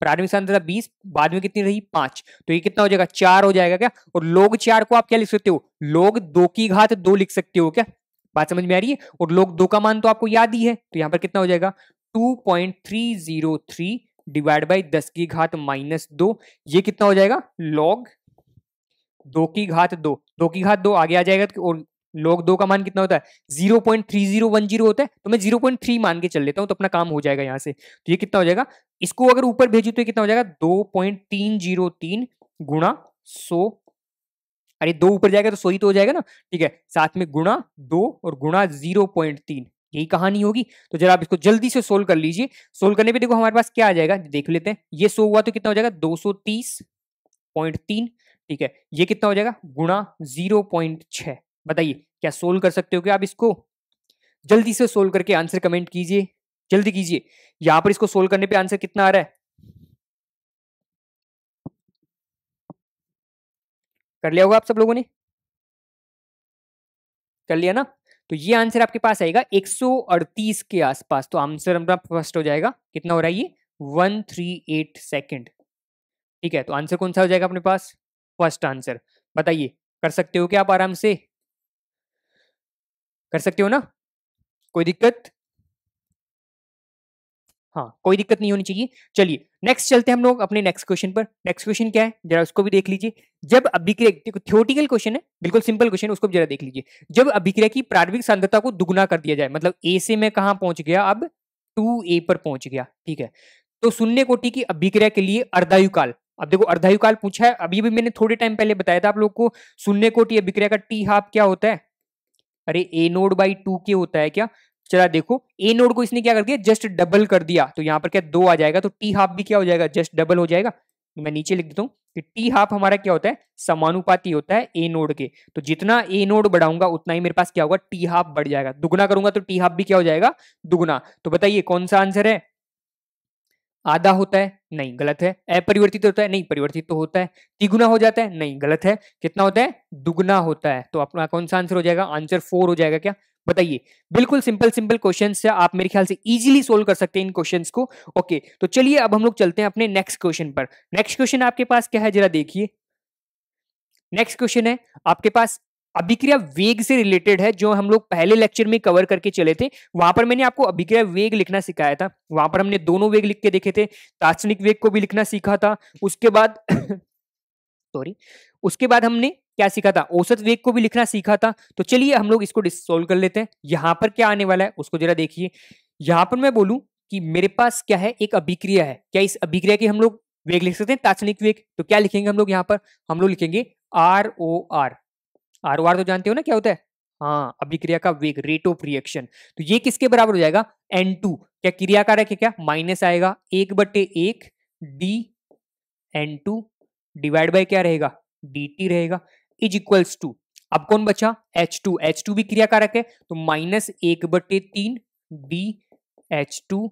प्रारंभिक सांद्रता बीस बाद में कितनी रही पांच तो ये कितना हो जाएगा चार हो जाएगा क्या और लोग चार को आप क्या लिख सकते हो लोग दो की घात दो लिख सकते हो क्या बात समझ में आ रही है और लोग दो का मान तो आपको याद ही है तो यहाँ पर कितना हो जाएगा two point three zero three divide by दस की घात माइनस दो ये कितना हो जाएगा लॉग दो की घात दो दो की घात दो आगे आ जाएगा तो लोग दो का मान कितना होता है zero point three zero one zero होता है तो मैं जीरो पॉइंट थ्री मान के चल लेता हूं तो अपना काम हो जाएगा यहाँ से तो ये कितना हो जाएगा इसको अगर ऊपर भेजू तो ये कितना हो जाएगा दो पॉइंट तीन जीरो तीन गुणा सो अरे दो ऊपर जाएगा तो सो ही तो हो जाएगा ना ठीक है साथ में गुणा दो और गुणा जीरो पॉइंट तीन यही कहानी होगी तो जरा आप इसको जल्दी से सोल्व कर लीजिए सोल्व करने पर देखो हमारे पास क्या आ जाएगा देख लेते हैं ये सो हुआ तो कितना हो जाएगा दो सौ तीस पॉइंट तीन ठीक है ये कितना हो जाएगा गुणा जीरो पॉइंट छ बताइए क्या सोल्व कर सकते हो क्या आप इसको जल्दी से सोल्व करके आंसर कमेंट कीजिए जल्दी कीजिए यहां पर इसको सोल्व करने पे आंसर कितना आ रहा है कर लिया होगा आप सब लोगों ने कर लिया ना तो ये आंसर आपके पास आएगा 138 के आसपास तो आंसर हमारा फर्स्ट हो जाएगा कितना हो रहा है ये 138 सेकंड ठीक है तो आंसर कौन सा हो जाएगा अपने पास फर्स्ट आंसर बताइए कर सकते हो क्या आप आराम से कर सकते हो ना कोई दिक्कत हाँ कोई दिक्कत नहीं होनी चाहिए चलिए नेक्स्ट चलते हैं हम लोग अपने नेक्स्ट क्वेश्चन पर नेक्स्ट क्वेश्चन क्या है जरा उसको भी देख लीजिए जब अभिक्रिया थियोटिकल क्वेश्चन है बिल्कुल सिंपल क्वेश्चन है उसको भी जरा देख लीजिए जब अभिक्रिया की प्रारंभिक सांद्रता को दुगुना कर दिया जाए मतलब ए से मैं कहाँ पहुंच गया अब टू ए पर पहुंच गया ठीक है तो शून्य कोटि की अभिक्रिया के लिए अर्धायुकाल अब देखो काल पूछा है अभी भी मैंने थोड़े टाइम पहले बताया था आप लोग को शून्य कोटि अभिक्रिया का टी हाफ क्या होता है अरे ए नोड बाई टू के होता है क्या चला देखो ए नोड को इसने क्या कर दिया जस्ट डबल कर दिया तो यहाँ पर क्या दो आ जाएगा तो टी हाफ भी क्या हो जाएगा जस्ट डबल हो जाएगा तो मैं नीचे लिख देता हूँ कि टी हाफ हमारा क्या होता है समानुपाती होता है ए नोड के तो जितना ए नोड बढ़ाऊंगा उतना ही मेरे पास क्या होगा टी हाफ बढ़ जाएगा दुगुना करूंगा तो टी हाफ भी क्या हो जाएगा दुगुना तो बताइए कौन सा आंसर है आधा होता है नहीं गलत है अपरिवर्तित होता है नहीं परिवर्तित तो होता है तिगुना हो जाता है नहीं गलत है कितना होता है दुगुना होता है तो अपना कौन सा आंसर हो जाएगा आंसर फोर हो जाएगा क्या बताइए बिल्कुल सिंपल सिंपल क्वेश्चन है आप मेरे ख्याल से इजीली सोल्व कर सकते हैं इन क्वेश्चंस को ओके तो चलिए अब हम लोग चलते हैं अपने नेक्स्ट क्वेश्चन पर नेक्स्ट क्वेश्चन आपके पास क्या है जरा देखिए नेक्स्ट क्वेश्चन है आपके पास अभिक्रिया वेग से रिलेटेड है जो हम लोग पहले लेक्चर में कवर करके चले थे वहां पर मैंने आपको अभिक्रिया वेग लिखना सिखाया था वहां पर हमने दोनों वेग लिख के देखे थे दार्शनिक वेग को भी लिखना सीखा था उसके बाद सॉरी [coughs] उसके बाद हमने क्या सीखा था औसत वेग को भी लिखना सीखा था तो चलिए हम लोग इसको डिसोल्व कर लेते हैं यहाँ पर क्या आने वाला है उसको जरा देखिए यहाँ पर मैं बोलूं कि मेरे पास क्या है एक अभिक्रिया है क्या इस अभिक्रिया के हम लोग वेग लिख सकते हैं तात्निक वेग तो क्या लिखेंगे हम लोग यहाँ पर हम लोग लिखेंगे आर ओ आर आर वार तो जानते हो ना क्या होता है हाँ अभिक्रिया का वेग रेट ऑफ रिएक्शन तो ये किसके बराबर हो जाएगा एन टू क्या क्रिया कारक है क्या माइनस आएगा एक बटे एक D N two divide by क्या रहेगा डी टी रहेगा इज इक्वल्स टू अब कौन बचा एच टू एच टू भी क्रिया कारक है तो माइनस एक बटे तीन D H two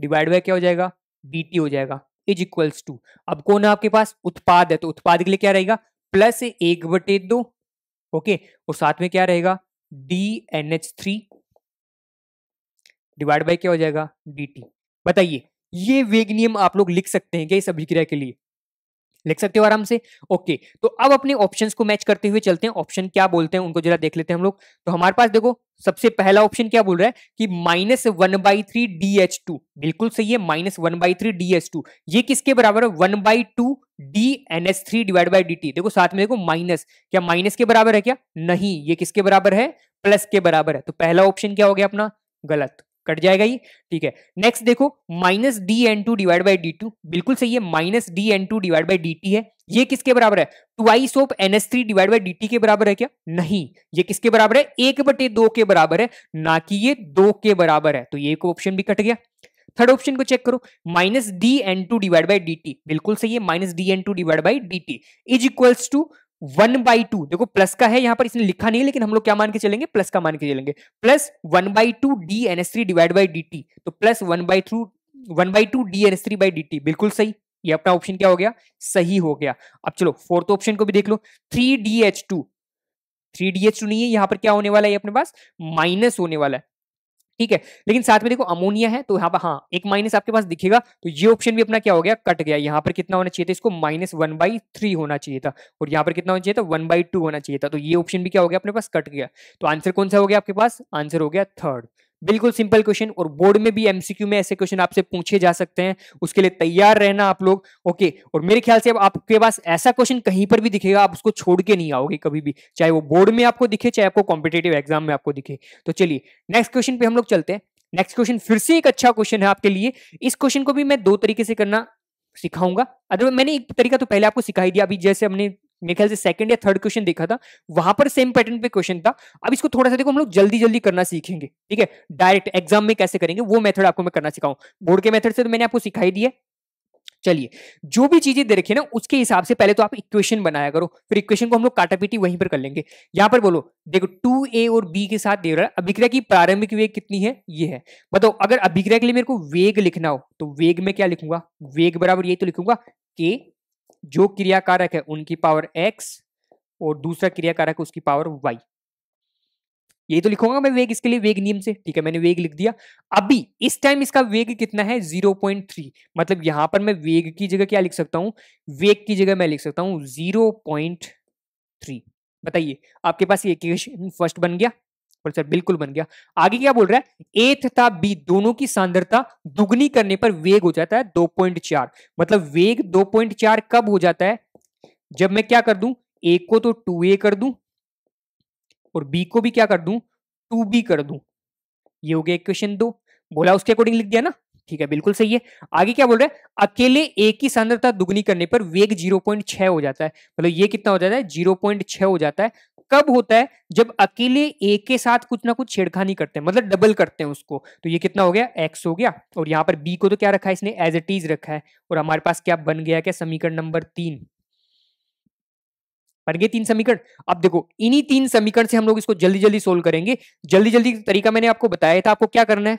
divide by क्या हो जाएगा डी टी हो जाएगा इज इक्वल्स टू अब कौन है आपके पास उत्पाद है तो उत्पाद के लिए क्या रहेगा प्लस एक बटे दो ओके और साथ में क्या रहेगा D N H three divide by क्या हो जाएगा डी टी बताइए ये वेग नियम आप लोग लिख सकते हैं क्या इस अभिक्रिया के लिए लिख सकते हो आराम से ओके तो अब अपने ऑप्शन को मैच करते हुए चलते हैं ऑप्शन क्या बोलते हैं उनको जरा देख लेते हैं हम लोग तो हमारे पास देखो सबसे पहला ऑप्शन क्या बोल रहा है कि minus one by three D H two बिल्कुल सही है minus one by three D H two ये किसके बराबर है one by two D N S three divide by D T देखो साथ में देखो माइनस क्या माइनस के बराबर है क्या नहीं ये किसके बराबर है प्लस के बराबर है तो पहला ऑप्शन क्या हो गया अपना गलत कट जाएगा ये ठीक है नेक्स्ट देखो minus D N two divide by D two बिल्कुल सही है minus D N two divide by D T है ये किसके बराबर है टू आई सोप N S three divide by D T के बराबर है क्या नहीं ये किसके बराबर है एक बटे दो के बराबर है ना कि ये दो के बराबर है तो ये ऑप्शन भी कट गया थर्ड ऑप्शन को चेक करो minus D N two divide by D T बिल्कुल सही है minus D N two divide by D T is equals to one by two देखो प्लस का है यहां पर इसने लिखा नहीं लेकिन हम लोग क्या मान के चलेंगे प्लस का मान के चलेंगे plus one by two D N S three divide by D T तो plus one by two one by two D N S three by D T बिल्कुल सही ये अपना ऑप्शन क्या हो गया सही हो गया अब चलो फोर्थ ऑप्शन को भी देख लो three D H two three D H two नहीं है यहां पर क्या होने वाला है अपने पास माइनस होने वाला है ठीक है लेकिन साथ में देखो अमोनिया है तो यहाँ पर हाँ एक माइनस आपके पास दिखेगा तो ये ऑप्शन भी अपना क्या हो गया कट गया यहाँ पर कितना होना चाहिए था इसको माइनस वन बाई थ्री होना चाहिए था और यहाँ पर कितना होना चाहिए था वन बाई टू होना चाहिए था तो ये ऑप्शन भी क्या हो गया अपने पास कट गया तो आंसर कौन सा हो गया आपके पास आंसर हो गया थर्ड बिल्कुल सिंपल क्वेश्चन और बोर्ड में भी एमसीक्यू में ऐसे क्वेश्चन आपसे पूछे जा सकते हैं उसके लिए तैयार रहना आप लोग ओके और मेरे ख्याल से अब आपके पास ऐसा क्वेश्चन कहीं पर भी दिखेगा आप उसको छोड़ के नहीं आओगे कभी भी चाहे वो बोर्ड में आपको दिखे चाहे आपको कॉम्पिटेटिव एग्जाम में आपको दिखे तो चलिए नेक्स्ट क्वेश्चन पे हम लोग चलते हैं नेक्स्ट क्वेश्चन फिर से एक अच्छा क्वेश्चन है आपके लिए इस क्वेश्चन को भी मैं दो तरीके से करना सिखाऊंगा अदरवाइज मैंने एक तरीका तो पहले आपको सिखाई दिया अभी जैसे हमने मेरे ख्याल से सेकंड या थर्ड क्वेश्चन देखा था वहां पर सेम पैटर्न पे क्वेश्चन था अब इसको थोड़ा सा देखो हम लोग जल्दी जल्दी करना सीखेंगे ठीक है डायरेक्ट एग्जाम में कैसे करेंगे वो मेथड आपको मैं करना सिखाऊं बोर्ड के मेथड से तो मैंने आपको सिखाई दिया चलिए जो भी चीजें दे रखी ना उसके हिसाब से पहले तो आप इक्वेशन बनाया करो फिर इक्वेशन को हम लोग काटापीटी वहीं पर कर लेंगे यहां पर बोलो देखो टू ए और बी के साथ दे रहा है अभिक्रिया की प्रारंभिक वेग कितनी है ये है बताओ अगर अभिक्रिया के लिए मेरे को वेग लिखना हो तो वेग में क्या लिखूंगा वेग बराबर ये तो लिखूंगा के जो क्रिया कारक है उनकी पावर एक्स और दूसरा क्रिया कारक उसकी पावर वाई यही तो लिखूंगा मैं वेग इसके लिए वेग नियम से ठीक है मैंने वेग लिख दिया अभी इस टाइम इसका वेग कितना है 0.3 मतलब यहां पर मैं वेग की जगह क्या लिख सकता हूं वेग की जगह मैं लिख सकता हूं 0.3 बताइए आपके पास ये फर्स्ट बन गया और सर बिल्कुल बन गया आगे क्या बोल रहा है ए तथा बी दोनों की सांद्रता दुगनी करने पर वेग हो जाता है 2.4 मतलब वेग 2.4 कब हो जाता है जब मैं क्या कर दूं ए को तो 2a कर दूं और बी को भी क्या कर दूं 2b कर दूं ये हो गया इक्वेशन दो बोला उसके अकॉर्डिंग लिख दिया ना ठीक है बिल्कुल सही है आगे क्या बोल रहा है अकेले ए की सांद्रता दुगनी करने पर वेग 0.6 हो जाता है मतलब ये कितना हो जाता है 0.6 हो जाता है कब होता है जब अकेले ए के साथ कुछ ना कुछ छेड़खानी करते हैं मतलब डबल करते हैं उसको तो ये कितना हो गया एक्स हो गया और यहाँ पर बी को तो क्या रखा है इसने एज इट इज रखा है और हमारे पास क्या बन गया क्या समीकरण नंबर तीन बन गए तीन समीकरण अब देखो इन्हीं तीन समीकरण से हम लोग इसको जल्दी जल्दी सोल्व करेंगे जल्दी जल्दी तरीका मैंने आपको बताया था आपको क्या करना है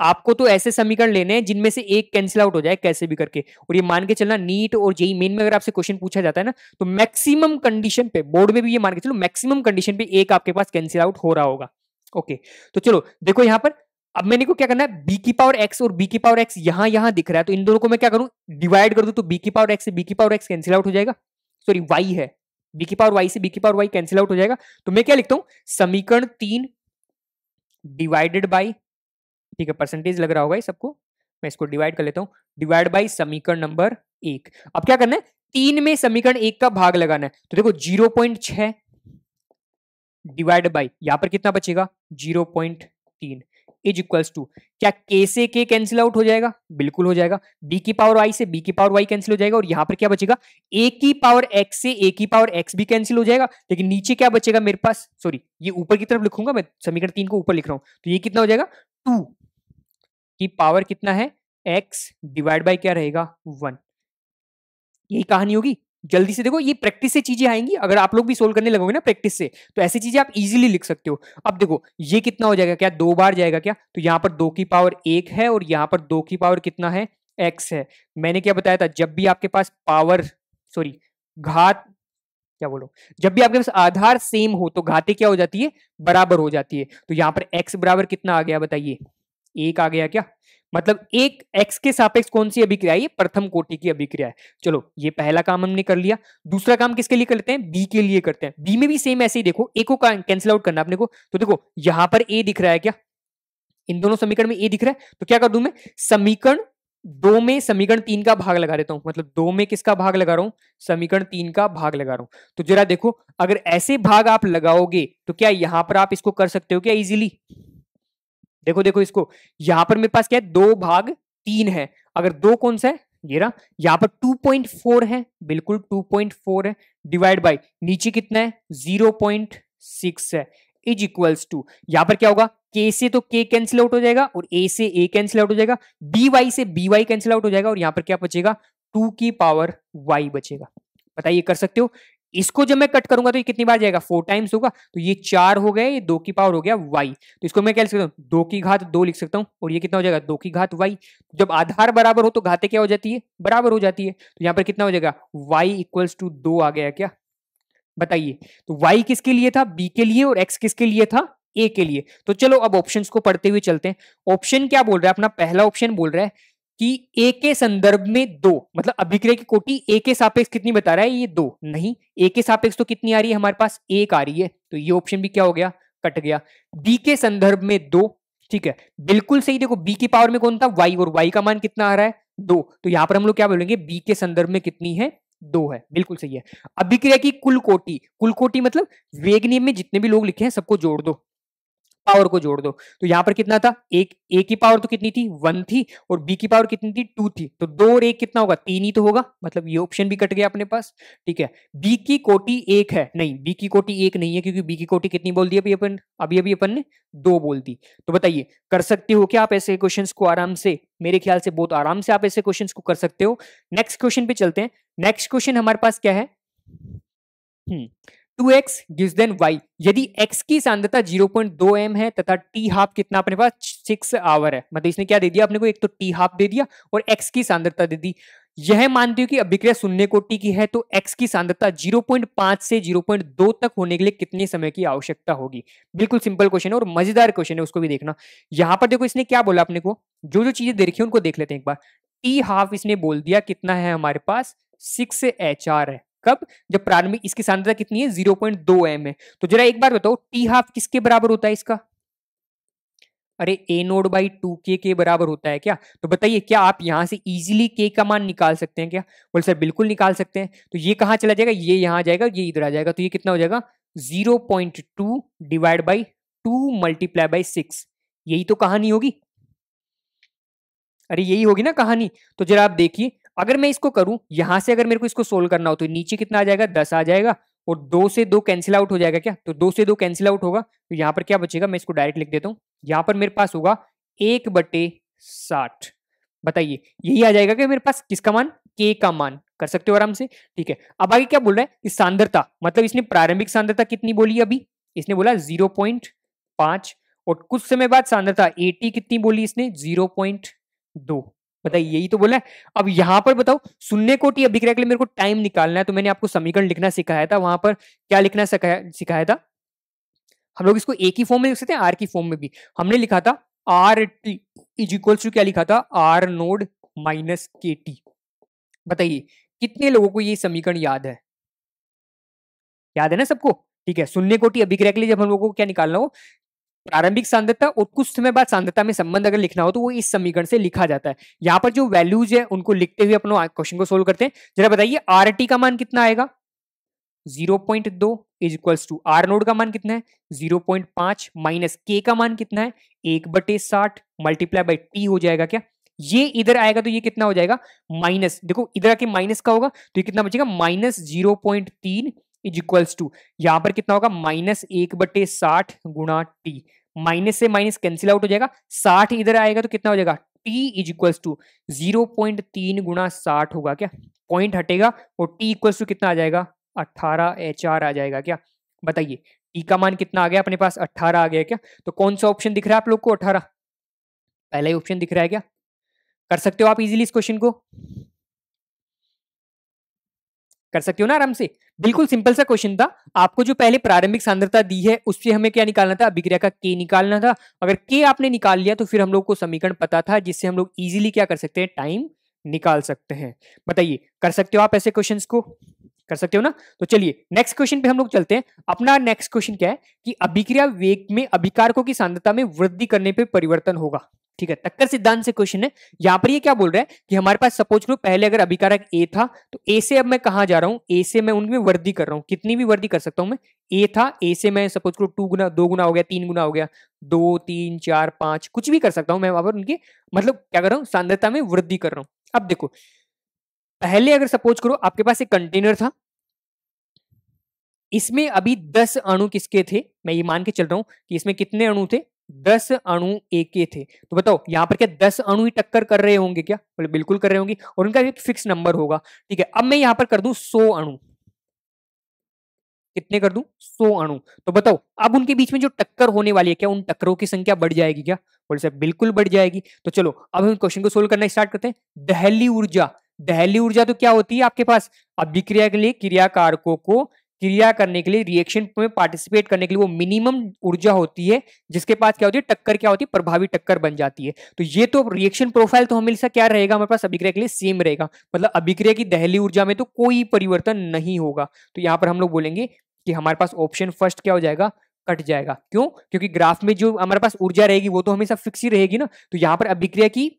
आपको तो ऐसे समीकरण लेने हैं जिनमें से एक कैंसिल आउट हो जाए कैसे भी करके और ये मान के चलना नीट और जेई मेन में अगर आपसे क्वेश्चन पूछा जाता है ना तो मैक्सिमम कंडीशन पे बोर्ड में भी ये मान के चलो मैक्सिमम कंडीशन पे एक आपके पास कैंसिल आउट हो रहा होगा ओके तो चलो देखो यहां पर अब मैंने को क्या करना है बी की पावर एक्स और बी की पावर एक्स यहां यहां दिख रहा है तो इन दोनों को मैं क्या करूं डिवाइड कर दू तो बी की पावर एक्स से बी की पावर एक्स कैंसिल आउट हो जाएगा सॉरी वाई है बी की पावर वाई से बी की पावर वाई कैंसिल आउट हो जाएगा तो मैं क्या लिखता हूं समीकरण तीन डिवाइडेड बाई ठीक है परसेंटेज लग रहा होगा ये सबको मैं इसको डिवाइड कर लेता हूँ डिवाइड बाई समीकरण नंबर एक अब क्या करना है तीन में समीकरण एक का भाग लगाना है तो देखो जीरो पॉइंट छ डिवाइड बाई यहां पर कितना बचेगा जीरो पॉइंट तीन इज इक्वल्स टू क्या के से के कैंसिल आउट हो जाएगा बिल्कुल हो जाएगा बी की पावर वाई से बी की पावर वाई कैंसिल हो जाएगा और यहां पर क्या बचेगा ए की पावर एक्स से ए की पावर एक्स भी कैंसिल हो जाएगा लेकिन नीचे क्या बचेगा मेरे पास सॉरी ये ऊपर की तरफ लिखूंगा मैं समीकरण तीन को ऊपर लिख रहा हूं तो ये कितना हो जाएगा टू कि पावर कितना है एक्स डिवाइड बाई क्या रहेगा वन यही कहानी होगी जल्दी से देखो ये प्रैक्टिस से चीजें आएंगी अगर आप लोग भी सोल्व करने लगोगे ना प्रैक्टिस से तो ऐसी चीजें आप इजीली लिख सकते हो अब देखो ये कितना हो जाएगा क्या दो बार जाएगा क्या तो यहाँ पर दो की पावर एक है और यहाँ पर दो की पावर कितना है एक्स है मैंने क्या बताया था जब भी आपके पास पावर सॉरी घात क्या बोलो जब भी आपके पास आधार सेम हो तो घाते क्या हो जाती है बराबर हो जाती है तो यहाँ पर एक्स बराबर कितना आ गया बताइए एक आ गया क्या मतलब एक एक्स के सापेक्ष कौन सी अभिक्रिया ये प्रथम कोटि की अभिक्रिया है चलो ये पहला काम हमने कर लिया दूसरा काम किसके लिए करते हैं बी के लिए करते हैं बी में भी सेम ऐसे ही देखो ए को कैंसिल आउट करना अपने को तो देखो यहां पर ए दिख रहा है क्या इन दोनों समीकरण में ए दिख रहा है तो क्या कर दू मैं समीकरण दो में समीकरण तीन का भाग लगा देता हूं मतलब दो में किसका भाग लगा रहा हूं समीकरण तीन का भाग लगा रहा हूं तो जरा देखो अगर ऐसे भाग आप लगाओगे तो क्या यहां पर आप इसको कर सकते हो क्या इजीली देखो देखो इसको यहां पर मेरे पास क्या है दो भाग तीन है अगर दो कौन सा है ये रहा यहां पर 2.4 है बिल्कुल 2.4 है डिवाइड बाय नीचे कितना है 0.6 है इज इक्वल्स टू यहां पर क्या होगा के से तो के कैंसिल आउट हो जाएगा और ए से ए कैंसिल आउट हो जाएगा बी वाई से बी वाई कैंसिल आउट हो जाएगा और यहाँ पर क्या बचेगा टू की पावर वाई बचेगा बताइए कर सकते हो इसको जब मैं कट करूंगा तो ये कितनी बार जाएगा फोर टाइम्स होगा तो ये चार हो गया ये दो की पावर हो गया वाई तो इसको मैं क्या लिख सकता हूँ दो की घात दो लिख सकता हूँ और ये कितना हो जाएगा दो की घात वाई जब आधार बराबर हो तो घाते क्या हो जाती है बराबर हो जाती है तो यहाँ पर कितना हो जाएगा वाई इक्वल्स टू दो आ गया क्या बताइए तो वाई किसके लिए था बी के लिए और एक्स किसके लिए था ए के लिए तो चलो अब ऑप्शन को पढ़ते हुए चलते हैं ऑप्शन क्या बोल रहा है अपना पहला ऑप्शन बोल रहा है कि ए के संदर्भ में दो मतलब अभिक्रय की कोटि ए के सापेक्ष कितनी बता रहा है ये दो नहीं ए के सापेक्ष तो कितनी आ रही है हमारे पास एक आ रही है तो ये ऑप्शन भी क्या हो गया कट गया बी के संदर्भ में दो ठीक है बिल्कुल सही देखो बी की पावर में कौन था वाई और वाई का मान कितना आ रहा है दो तो यहां पर हम लोग क्या बोलेंगे बी के संदर्भ में कितनी है दो है बिल्कुल सही है अभिक्रिया की कुल कोटि कुल कोटि मतलब वेग नियम में जितने भी लोग लिखे हैं सबको जोड़ दो पावर को जोड़ दो तो यहाँ पर कितना था एक ए की पावर तो कितनी थी वन थी और बी की पावर कितनी थी टू थी तो दो और एक कितना होगा तीन ही तो होगा मतलब ये ऑप्शन भी कट गया अपने पास ठीक है बी की कोटी एक है नहीं बी की कोटी एक नहीं है क्योंकि बी की कोटी कितनी बोल दी अभी अपन अभी अभी अपन ने दो बोल दी तो बताइए कर सकते हो क्या आप ऐसे क्वेश्चन को आराम से मेरे ख्याल से बहुत आराम से आप ऐसे क्वेश्चन को कर सकते हो नेक्स्ट क्वेश्चन पे चलते हैं नेक्स्ट क्वेश्चन हमारे पास क्या है hmm two X gives then Y यदि x की सांद्रता 0.2 एम है तथा t हाफ कितना अपने पास सिक्स आवर है मतलब इसने क्या दे दिया अपने को एक तो t हाफ दे दिया और x की सांद्रता दे दी यह मानती हूँ कि अभिक्रिया सुनने को टी की है तो x की सांद्रता 0.5 से 0.2 तक होने के लिए कितने समय की आवश्यकता होगी बिल्कुल सिंपल क्वेश्चन है और मजेदार क्वेश्चन है उसको भी देखना यहाँ पर देखो इसने क्या बोला अपने को जो जो चीजें दे रखी उनको देख लेते हैं एक बार टी हाफ इसने बोल दिया कितना है हमारे पास सिक्स एच आर है कब जब प्रारंभिक इसकी सांद्रता कितनी है जीरो पॉइंट दो एम है तो जरा एक बार बताओ टी हाफ किसके बराबर होता है इसका अरे ए नोड बाई टू के के बराबर होता है क्या तो बताइए क्या आप यहाँ से इजीली के का मान निकाल सकते हैं क्या बोले सर बिल्कुल निकाल सकते हैं तो ये कहाँ चला जाएगा ये यहाँ जाएगा ये इधर आ जाएगा तो ये कितना हो जाएगा zero point two divide by two multiply by six यही तो कहानी होगी अरे यही होगी ना कहानी तो जरा आप देखिए अगर मैं इसको करूं यहां से अगर मेरे को इसको सोल्व करना हो तो नीचे कितना आ जाएगा दस आ जाएगा और दो से दो कैंसिल आउट हो जाएगा क्या तो दो से दो कैंसिल आउट होगा तो यहां पर क्या बचेगा मैं इसको डायरेक्ट लिख देता हूँ यहां पर मेरे पास होगा एक बटे साठ बताइए यही आ जाएगा कि मेरे पास किसका मान के का मान कर सकते हो आराम से ठीक है अब आगे क्या बोल रहा है कि सांद्रता मतलब इसने प्रारंभिक सांद्रता कितनी बोली अभी इसने बोला जीरो पॉइंट पांच और कुछ समय बाद सांद्रता एटी कितनी बोली इसने जीरो पॉइंट दो बताइए यही तो बोला है अब यहाँ पर बताओ शून्य कोटि अभिक्रिया के लिए मेरे को टाइम निकालना है तो मैंने आपको समीकरण लिखना सिखाया था वहां पर क्या लिखना सिखाया था हम लोग इसको एक ही फॉर्म में लिख सकते हैं आर की फॉर्म में भी हमने लिखा था R T is equals to क्या लिखा था R node minus K T बताइए कितने लोगों को ये समीकरण याद है याद है ना सबको ठीक है शून्य कोटि अभिक्रिया के लिए जब हम लोगों को क्या निकालना हो प्रारंभिक सांद्रता और कुछ समय बाद सांद्रता में संबंध अगर लिखना हो तो वो इस समीकरण से लिखा जाता है यहाँ पर जो वैल्यूज है उनको लिखते हुए अपनों क्वेश्चन को सोल्व करते हैं जरा बताइए आर टी का मान कितना आएगा जीरो पॉइंट दो is equals to R node का मान कितना है जीरो पॉइंट पांच माइनस के का मान कितना है एक बटे साठ मल्टीप्लाई बाई टी हो जाएगा क्या ये इधर आएगा तो ये कितना हो जाएगा माइनस देखो इधर आके माइनस का होगा तो ये कितना बचेगा माइनस जीरो पॉइंट तीन इज इक्वल्स टू यहां पर कितना होगा माइनस एक बटे साठ गुणा टी माइनस से माइनस कैंसिल आउट हो जाएगा साठ इधर आएगा तो कितना हो जाएगा T is equals to zero point तीन गुणा साठ होगा क्या पॉइंट हटेगा और टी इक्वल्स टू कितना आ जाएगा अट्ठारह एच आर आ जाएगा क्या बताइए टी का मान कितना आ गया अपने पास अट्ठारह आ गया क्या तो कौन सा ऑप्शन दिख रहा है आप लोग को अट्ठारह पहला ही ऑप्शन दिख रहा है क्या कर सकते हो आप इजीली इस क्वेश्चन को कर सकते हो ना आराम से बिल्कुल सिंपल सा क्वेश्चन था आपको जो पहले प्रारंभिक सांद्रता दी है उससे हमें क्या निकालना था अभिक्रिया का के निकालना था अगर के आपने निकाल लिया तो फिर हम लोग को समीकरण पता था जिससे हम लोग इजीली क्या कर सकते हैं टाइम निकाल सकते हैं बताइए कर सकते हो आप ऐसे क्वेश्चन को कर सकते हो ना तो चलिए नेक्स्ट क्वेश्चन पे हम लोग चलते हैं अपना नेक्स्ट क्वेश्चन क्या है कि अभिक्रिया वेग में अभिकारकों की सांद्रता में वृद्धि करने पर परिवर्तन होगा ठीक है टक्कर सिद्धांत से क्वेश्चन है यहां पर ये क्या बोल रहा है कि हमारे पास सपोज करो पहले अगर अभिकारक ए था तो ए से अब मैं कहा जा रहा हूं ए से मैं उनमें वृद्धि कर रहा हूं कितनी भी वृद्धि कर सकता हूं मैं ए था ए से मैं सपोज करो टू गुना दो गुना हो गया तीन गुना हो गया दो तीन चार पांच कुछ भी कर सकता हूं मैं वहां पर उनकी मतलब क्या कर रहा हूं सांद्रता में वृद्धि कर रहा हूं अब देखो पहले अगर सपोज करो आपके पास एक कंटेनर था इसमें अभी दस अणु किसके थे मैं ये मान के चल रहा हूं कि इसमें कितने अणु थे दस अणु एक के थे तो बताओ यहां पर क्या दस अणु ही टक्कर कर रहे होंगे क्या बोले बिल्कुल कर रहे होंगे और उनका एक फिक्स नंबर होगा ठीक है अब मैं यहां पर कर दू सो अणु कितने कर दू सो अणु तो बताओ अब उनके बीच में जो टक्कर होने वाली है क्या उन टक्करों की संख्या बढ़ जाएगी क्या बोले सर बिल्कुल बढ़ जाएगी तो चलो अब हम क्वेश्चन को सोल्व करना स्टार्ट करते हैं दहली ऊर्जा दहली ऊर्जा तो क्या होती है आपके पास अभिक्रिया के लिए क्रियाकारकों को क्रिया करने के लिए रिएक्शन में पार्टिसिपेट करने के लिए वो मिनिमम ऊर्जा होती है जिसके पास क्या होती है टक्कर क्या होती है प्रभावी टक्कर बन जाती है तो ये तो रिएक्शन प्रोफाइल तो हमेशा क्या रहेगा हमारे पास अभिक्रिया के लिए सेम रहेगा मतलब अभिक्रिया की दहली ऊर्जा में तो कोई परिवर्तन नहीं होगा तो यहाँ पर हम लोग बोलेंगे कि हमारे पास ऑप्शन फर्स्ट क्या हो जाएगा कट जाएगा क्यों क्योंकि ग्राफ में जो हमारे पास ऊर्जा रहेगी वो तो हमेशा फिक्स ही रहेगी ना तो यहाँ पर अभिक्रिया की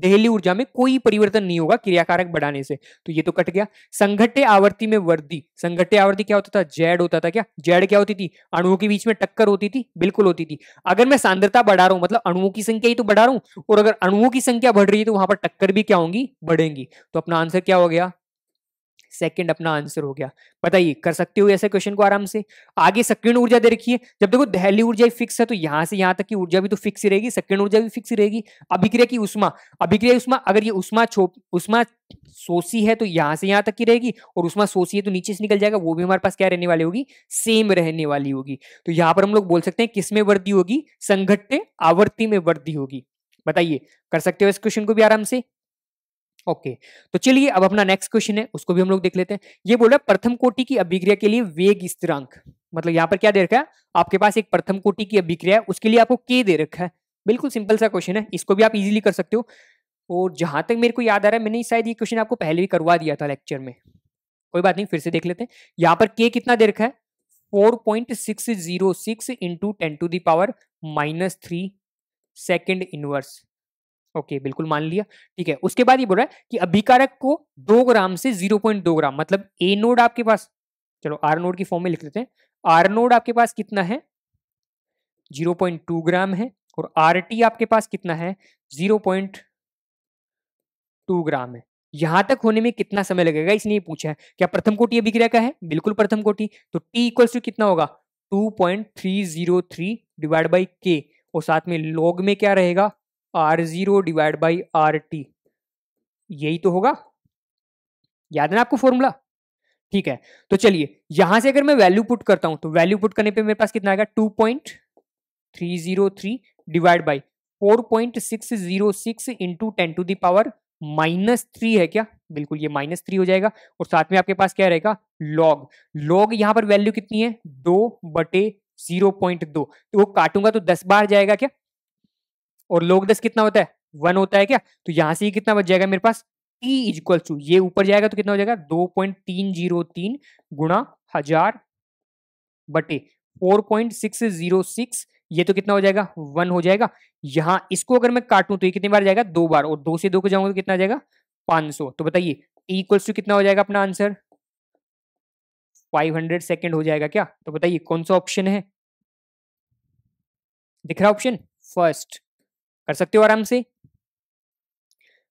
दहली ऊर्जा में कोई परिवर्तन नहीं होगा क्रियाकारक बढ़ाने से तो ये तो कट गया संघट्य आवर्ती में वर्दी संघट्य आवर्ती क्या होता था जेड होता था क्या जेड क्या होती थी अणुओं के बीच में टक्कर होती थी बिल्कुल होती थी अगर मैं सांद्रता बढ़ा रहा हूं मतलब अणुओं की संख्या ही तो बढ़ा रहा हूं और अगर अणुओं की संख्या बढ़ रही है तो वहां पर टक्कर भी क्या होंगी बढ़ेंगी तो अपना आंसर क्या हो गया सेकंड अपना आंसर हो गया बताइए कर सकते हो ऐसे क्वेश्चन को आराम से आगे संकीर्ण ऊर्जा दे रखिए जब देखो दहली ऊर्जा फिक्स है तो यहाँ से यहाँ तक की ऊर्जा भी तो फिक्स ही रहेगी संकीर्ण ऊर्जा भी फिक्स रहेगी अभिक्रिया की उष्मा अभिक्रिया उष्मा अगर ये उष्मा छोप उष्मा सोसी है तो यहाँ से यहाँ तक की रहेगी और उष्मा सोसी है तो नीचे से निकल जाएगा वो भी हमारे पास क्या रहने वाली होगी सेम रहने वाली होगी तो यहाँ पर हम लोग बोल सकते हैं किस में वृद्धि होगी संघट्य आवर्ती में वृद्धि होगी बताइए कर सकते हो इस क्वेश्चन को भी आराम से ओके तो चलिए अब अपना नेक्स्ट क्वेश्चन है उसको भी हम लोग देख लेते हैं ये बोल रहा है प्रथम कोटि की अभिक्रिया के लिए वेग स्थिरांक मतलब यहाँ पर क्या दे रखा है आपके पास एक प्रथम कोटि की अभिक्रिया है उसके लिए आपको के दे रखा है बिल्कुल सिंपल सा क्वेश्चन है इसको भी आप इजीली कर सकते हो और जहां तक मेरे को याद आ रहा है मैंने शायद ये क्वेश्चन आपको पहले भी करवा दिया था लेक्चर में कोई बात नहीं फिर से देख लेते हैं यहाँ पर के कितना दे रखा है four point six zero six into ten to the power minus three second inverse okay बिल्कुल मान लिया ठीक है उसके बाद ये बोल रहा है कि अभिकारक को दो ग्राम से जीरो पॉइंट दो ग्राम मतलब ए नोड आपके पास चलो आर नोड की फॉर्म में लिख लेते हैं आर नोड आपके पास कितना है जीरो पॉइंट टू ग्राम है और आर टी आपके पास कितना है जीरो पॉइंट टू ग्राम है यहां तक होने में कितना समय लगेगा इसने पूछा है क्या प्रथम कोटि अभिक्रिया का है बिल्कुल प्रथम कोटि तो टी इक्वल्स टू कितना होगा two point three zero three divide by K और साथ में लॉग में क्या रहेगा R zero divide by R T यही तो होगा याद है ना आपको फॉर्मूला ठीक है तो चलिए यहां से अगर मैं वैल्यू पुट करता हूं तो वैल्यू पुट करने पे मेरे पास कितना आएगा two point three zero three divide by four point six zero six into ten to the power minus three है क्या बिल्कुल ये माइनस थ्री हो जाएगा और साथ में आपके पास क्या रहेगा लॉग लॉग यहां पर वैल्यू कितनी है दो बटे जीरो पॉइंट दो तो वो काटूंगा तो दस बार जाएगा क्या और लोग दस कितना होता है वन होता है क्या तो यहां से ही कितना बच जाएगा मेरे पास टी इजक्वल टू ये ऊपर जाएगा तो कितना हो जाएगा दो पॉइंट तीन जीरो तीन गुणा हजार बटे four point six zero six ये तो कितना हो जाएगा वन हो जाएगा यहाँ इसको अगर मैं काटूं तो ये कितनी बार जाएगा दो बार और दो से दो को जाऊंगा तो कितना जाएगा पांच सौ तो बताइए इक्वल्स टू कितना हो जाएगा अपना आंसर फाइव हंड्रेड सेकेंड हो जाएगा क्या तो बताइए कौन सा ऑप्शन है दिख रहा ऑप्शन फर्स्ट कर सकते हो आराम से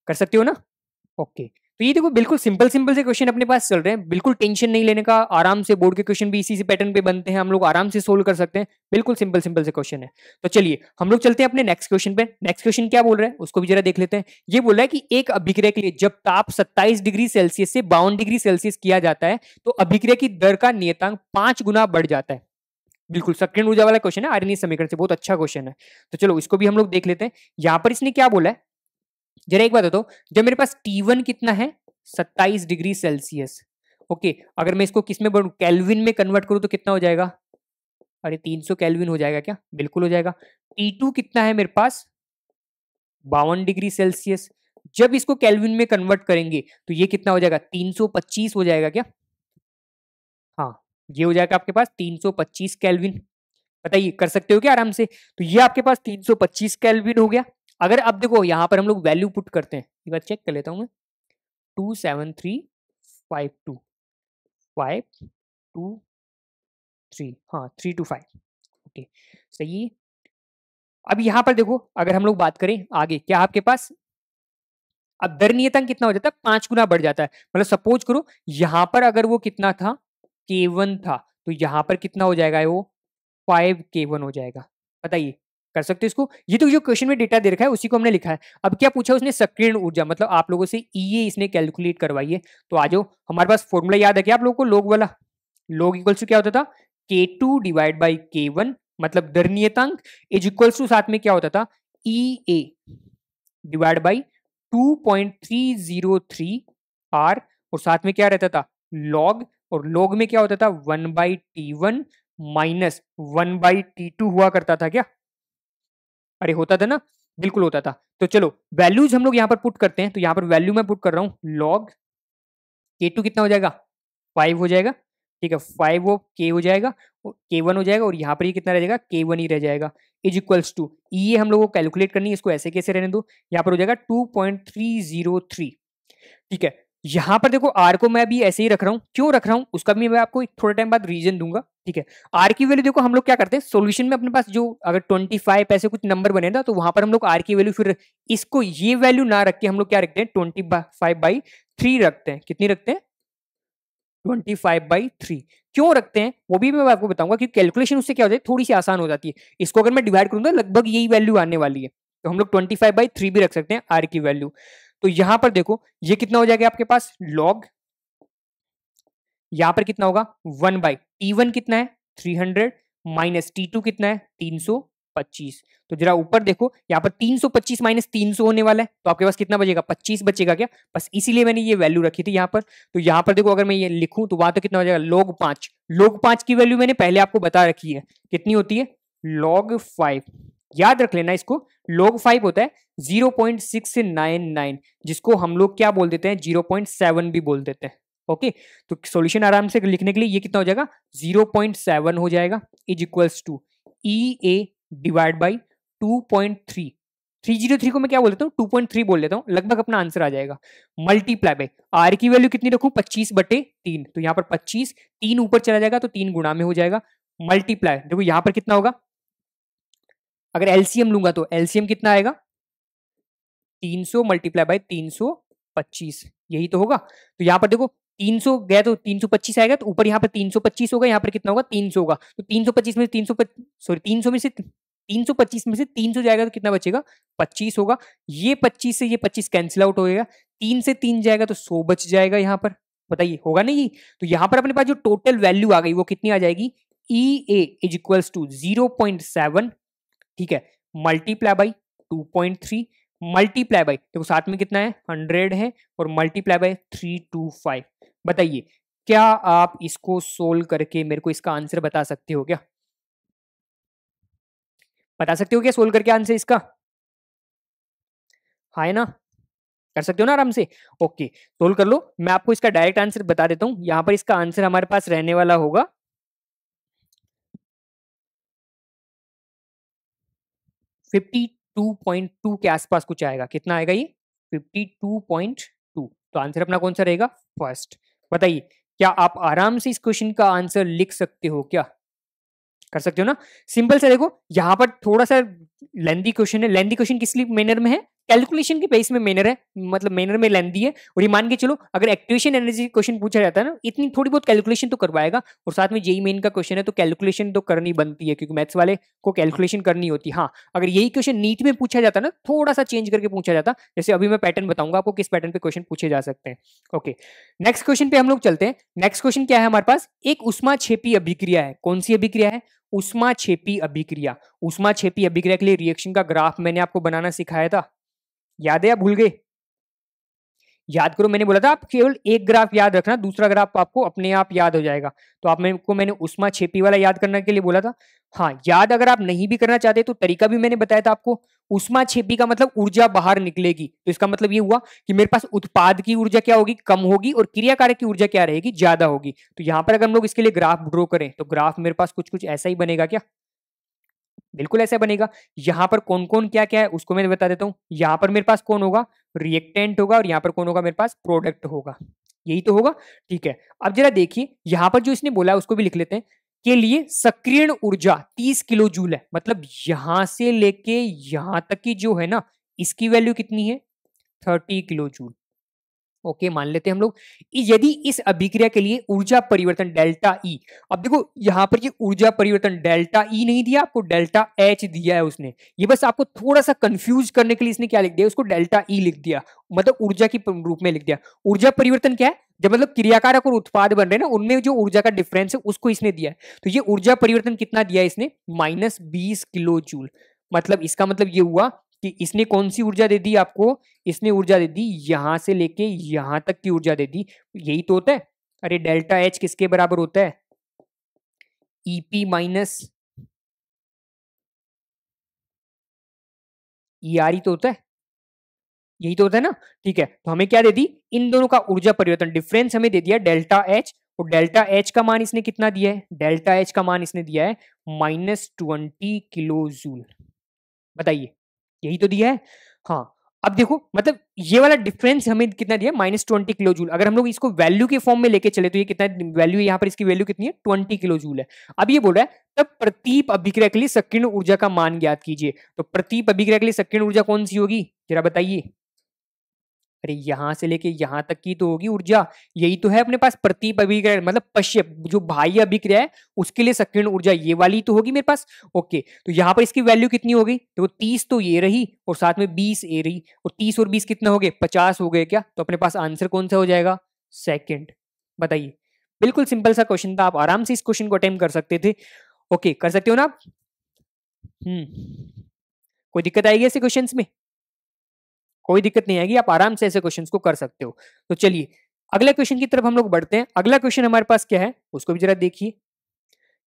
कर सकते हो ना ओके तो ये देखो बिल्कुल सिंपल सिंपल से क्वेश्चन अपने पास चल रहे हैं बिल्कुल टेंशन नहीं लेने का आराम से बोर्ड के क्वेश्चन भी इसी से पैटर्न पे बनते हैं हम लोग आराम से सोल्व कर सकते हैं बिल्कुल सिंपल सिंपल से क्वेश्चन है तो चलिए हम लोग चलते हैं अपने नेक्स्ट क्वेश्चन पे नेक्स्ट क्वेश्चन क्या बोल रहे हैं उसको भी जरा देख लेते हैं ये बोल रहा है कि एक अभिक्रय के लिए जब ताप सत्ताईस डिग्री सेल्सियस से बावन डिग्री सेल्सियस किया जाता है तो अभिक्रय की दर का नियतांक पांच गुना बढ़ जाता है बिल्कुल सकिरण ऊर्जा वाला क्वेश्चन है आरएनए समीकरण से बहुत अच्छा क्वेश्चन है तो चलो इसको भी हम लोग देख लेते हैं यहाँ पर इसने क्या बोला है जरा एक बात बताओ जब मेरे पास T1 कितना है सत्ताईस डिग्री सेल्सियस ओके अगर मैं इसको किस में बनू कैलविन में कन्वर्ट करूँ तो कितना हो जाएगा अरे 300 कैलविन हो जाएगा क्या बिल्कुल हो जाएगा T2 कितना है मेरे पास बावन डिग्री सेल्सियस जब इसको कैलविन में कन्वर्ट करेंगे तो ये कितना हो जाएगा 325 हो जाएगा क्या हाँ ये हो जाएगा आपके पास 325 कैलविन बताइए कर सकते हो क्या आराम से तो ये आपके पास 325 कैलविन हो गया अगर अब देखो यहाँ पर हम लोग वैल्यू पुट करते हैं एक बार चेक कर लेता हूँ मैं two seven three five two five two three हाँ थ्री टू फाइव ओके सही अब यहाँ पर देखो अगर हम लोग बात करें आगे क्या आपके पास अब दर कितना हो जाता है पांच गुना बढ़ जाता है मतलब सपोज करो यहाँ पर अगर वो कितना था के वन था तो यहाँ पर कितना हो जाएगा वो फाइव के वन हो जाएगा बताइए कर सकते इसको ये तो जो क्वेश्चन में डेटा दे रखा है उसी को हमने लिखा है अब क्या पूछा उसने सक्रियण ऊर्जा मतलब आप लोगों से ई e इसने कैलकुलेट करवाई है तो आ जाओ हमारे पास फॉर्मूला याद है क्या आप लोगों को लोग वाला लोग इक्वल टू क्या होता था K two divide by K one मतलब दर्नियतांक इज इक्वल टू साथ में क्या होता था E A divide by two point three zero three R और साथ में क्या रहता था लॉग और लोग में क्या होता था one by T one minus one by T two हुआ करता था क्या अरे होता था ना बिल्कुल होता था तो चलो वैल्यूज हम लोग यहां पर पुट करते हैं तो यहां पर वैल्यू मैं पुट कर रहा हूं लॉग के टू कितना हो जाएगा फाइव हो जाएगा ठीक है फाइव ऑफ के हो जाएगा के वन हो जाएगा और यहां पर ये कितना रह जाएगा के वन ही रह जाएगा इज इक्वल्स टू ये हम लोग को कैलकुलेट करनी है इसको ऐसे कैसे रहने दो यहां पर हो जाएगा two point three zero three ठीक है यहां पर देखो आर को मैं भी ऐसे ही रख रहा हूं क्यों रख रहा हूँ उसका भी मैं आपको थोड़े टाइम बाद रीजन दूंगा ठीक है आर की वैल्यू देखो हम लोग क्या करते हैं सॉल्यूशन में अपने पास जो अगर ट्वेंटी फाइव ऐसे कुछ नंबर बने ना तो वहां पर हम लोग आर की वैल्यू फिर इसको ये वैल्यू ना रख के हम लोग क्या रखते हैं ट्वेंटी फाइव बाई थ्री रखते हैं कितनी रखते हैं ट्वेंटी फाइव बाई थ्री क्यों रखते हैं वो भी मैं आपको बताऊंगा क्योंकि कैलकुलेशन उससे क्या हो जाती है थोड़ी सी आसान हो जाती है इसको अगर मैं डिवाइड करूँ तो लगभग यही वैल्यू आने वाली है तो हम लोग ट्वेंटी फाइव बाई थ्री भी रख सकते हैं आर की वैल्यू तो यहां पर देखो ये कितना हो जाएगा आपके पास लॉग यहां पर कितना होगा वन बाई टी वन कितना है three hundred minus T two कितना है तीन सौ पच्चीस तो जरा ऊपर देखो यहाँ पर तीन सौ पच्चीस माइनस तीन सौ होने वाला है तो आपके पास कितना बचेगा पच्चीस बचेगा क्या बस इसीलिए मैंने ये वैल्यू रखी थी यहाँ पर तो यहाँ पर देखो अगर मैं ये लिखूं तो वहां तो कितना हो जाएगा लॉग पांच लॉग पांच की वैल्यू मैंने पहले आपको बता रखी है कितनी होती है लॉग फाइव याद रख लेना इसको लॉग फाइव होता है zero point six nine nine जिसको हम लोग क्या बोल देते हैं जीरो पॉइंट सेवन भी बोल देते हैं ओके तो सॉल्यूशन आराम से लिखने के लिए ये कितना हो जाएगा जीरो पॉइंट सेवन हो जाएगा is equals to E A divide by two point three three zero three को मैं क्या बोल देता हूँ टू पॉइंट थ्री बोल देता हूँ लगभग अपना आंसर आ जाएगा मल्टीप्लाई बाई आर की वैल्यू कितनी रखू पच्चीस बटे तीन तो यहाँ पर पच्चीस तीन ऊपर चला जाएगा तो तीन गुणा में हो जाएगा मल्टीप्लाई देखो यहाँ पर कितना होगा अगर एलसीएम लूंगा तो एलसीएम कितना आएगा 300 सौ मल्टीप्लाई बाई तीन यही तो होगा तो यहाँ पर देखो 300 गया तो 325 आएगा तो ऊपर यहाँ पर 325 होगा यहाँ पर कितना होगा 300 होगा तो 325 में से 300 सॉरी 300 में से 325 में से 300 जाएगा तो कितना बचेगा 25 होगा ये 25 से ये 25 कैंसिल आउट होएगा तीन से तीन जाएगा तो 100 बच जाएगा यहाँ पर बताइए होगा नहीं तो यहाँ पर अपने पास जो टोटल वैल्यू आ गई वो कितनी आ जाएगी E A is equals to zero point seven ठीक है multiply by two point three multiply by देखो साथ में कितना है हंड्रेड है और multiply by three two five बताइए क्या आप इसको सोल्व करके मेरे को इसका आंसर बता सकते हो क्या बता सकते हो क्या सोल्व करके आंसर इसका हाँ है ना कर सकते हो ना आराम से ओके सोल्व कर लो मैं आपको इसका डायरेक्ट आंसर बता देता हूँ यहाँ पर इसका आंसर हमारे पास रहने वाला होगा 52.2 के आसपास कुछ आएगा कितना आएगा ये 52.2 तो आंसर अपना कौन सा रहेगा फर्स्ट बताइए क्या आप आराम से इस क्वेश्चन का आंसर लिख सकते हो क्या कर सकते हो ना सिंपल से देखो यहाँ पर थोड़ा सा लेंदी क्वेश्चन है लेंदी क्वेश्चन किस मैनर में है कैलकुलेशन के बेस में मेनर है मतलब मेनर में लेंदी है और ये मान के चलो अगर एक्टिवेशन एनर्जी क्वेश्चन पूछा जाता है ना इतनी थोड़ी बहुत कैलकुलेशन तो करवाएगा और साथ में जेई मेन e का क्वेश्चन है तो कैलकुलेशन तो करनी बनती है क्योंकि मैथ्स वाले को कैलकुलेशन करनी होती है हाँ अगर यही क्वेश्चन नीट में पूछा जाता ना थोड़ा सा चेंज करके पूछा जाता जैसे अभी मैं पैटर्न बताऊंगा आपको किस पैटर्न पे क्वेश्चन पूछे जा सकते हैं ओके नेक्स्ट क्वेश्चन पे हम लोग चलते हैं नेक्स्ट क्वेश्चन क्या है हमारे पास एक उष्मा छेपी अभिक्रिया है कौन सी अभिक्रिया है उष्मा छेपी अभिक्रिया उष्मा छेपी अभिक्रिया के लिए रिएक्शन का ग्राफ मैंने आपको बनाना सिखाया था याद है या भूल गए याद करो मैंने बोला था आप केवल एक ग्राफ याद रखना दूसरा ग्राफ आपको अपने आप याद हो जाएगा तो आप मेरे को मैंने उष्मा छेपी वाला याद करने के लिए बोला था हाँ याद अगर आप नहीं भी करना चाहते तो तरीका भी मैंने बताया था आपको उष्मा छेपी का मतलब ऊर्जा बाहर निकलेगी तो इसका मतलब ये हुआ कि मेरे पास उत्पाद की ऊर्जा क्या होगी कम होगी और क्रियाकार की ऊर्जा क्या रहेगी ज्यादा होगी तो यहाँ पर अगर हम लोग इसके लिए ग्राफ ड्रो करें तो ग्राफ मेरे पास कुछ कुछ ऐसा ही बनेगा क्या बिल्कुल ऐसा बनेगा यहाँ पर कौन कौन क्या क्या है उसको मैं बता देता हूँ यहाँ पर मेरे पास कौन होगा रिएक्टेंट होगा और यहाँ पर कौन होगा मेरे पास प्रोडक्ट होगा यही तो होगा ठीक है अब जरा देखिए यहाँ पर जो इसने बोला है उसको भी लिख लेते हैं के लिए सक्रियण ऊर्जा 30 किलो जूल है मतलब यहां से लेके यहां तक की जो है ना इसकी वैल्यू कितनी है 30 किलो जूल ओके मान लेते हैं हम लोग यदि इस अभिक्रिया के लिए ऊर्जा परिवर्तन डेल्टा ई अब देखो यहाँ पर ये ऊर्जा परिवर्तन डेल्टा ई नहीं दिया आपको डेल्टा एच दिया है उसने ये बस आपको थोड़ा सा कंफ्यूज करने के लिए इसने क्या लिख दिया उसको डेल्टा ई लिख दिया मतलब ऊर्जा के रूप में लिख दिया ऊर्जा परिवर्तन क्या है जब मतलब क्रियाकारक और उत्पाद बन रहे ना उनमें जो ऊर्जा का डिफरेंस है उसको इसने दिया है तो ये ऊर्जा परिवर्तन कितना दिया इसने माइनस बीस किलो जूल मतलब इसका मतलब ये हुआ कि इसने कौन सी ऊर्जा दे दी आपको इसने ऊर्जा दे दी यहां से लेके यहां तक की ऊर्जा दे दी यही तो होता है अरे डेल्टा एच किसके बराबर होता है ईपी माइनस ई आर ही तो होता है यही तो होता है ना ठीक है तो हमें क्या दे दी इन दोनों का ऊर्जा परिवर्तन डिफरेंस हमें दे दिया डेल्टा एच और डेल्टा एच का मान इसने कितना दिया है डेल्टा एच का मान इसने दिया है माइनस ट्वेंटी किलो जूल बताइए यही तो दिया है हाँ अब देखो मतलब ये वाला डिफरेंस हमें कितना दिया माइनस ट्वेंटी किलो जूल अगर हम लोग इसको वैल्यू के फॉर्म में लेके चले तो ये कितना वैल्यू यहाँ पर इसकी वैल्यू कितनी है ट्वेंटी किलो जूल है अब ये बोल रहा है तब प्रतीप अभिक्रय के लिए सकीर्ण ऊर्जा का मान ज्ञात कीजिए तो प्रतीप अभिक्रय के लिए सकीर्ण ऊर्जा कौन सी होगी जरा बताइए अरे यहाँ से लेके यहाँ तक की तो होगी ऊर्जा यही तो है अपने पास प्रतीप अभिग्रह मतलब पश्य जो भाई अभिक्रिया है उसके लिए सकीर्ण ऊर्जा ये वाली तो होगी मेरे पास ओके तो यहाँ पर इसकी वैल्यू कितनी होगी तो तीस तो ये रही और साथ में बीस ए रही और तीस और बीस कितना हो गए पचास हो गए क्या तो अपने पास आंसर कौन सा हो जाएगा सेकेंड बताइए बिल्कुल सिंपल सा क्वेश्चन था आप आराम से इस क्वेश्चन को अटेम्प कर सकते थे ओके कर सकते हो ना आप हम्म कोई दिक्कत आएगी ऐसे क्वेश्चन में कोई दिक्कत नहीं आएगी आप आराम से ऐसे क्वेश्चन को कर सकते हो तो चलिए अगला क्वेश्चन की तरफ हम लोग बढ़ते हैं अगला क्वेश्चन हमारे पास क्या है उसको भी जरा देखिए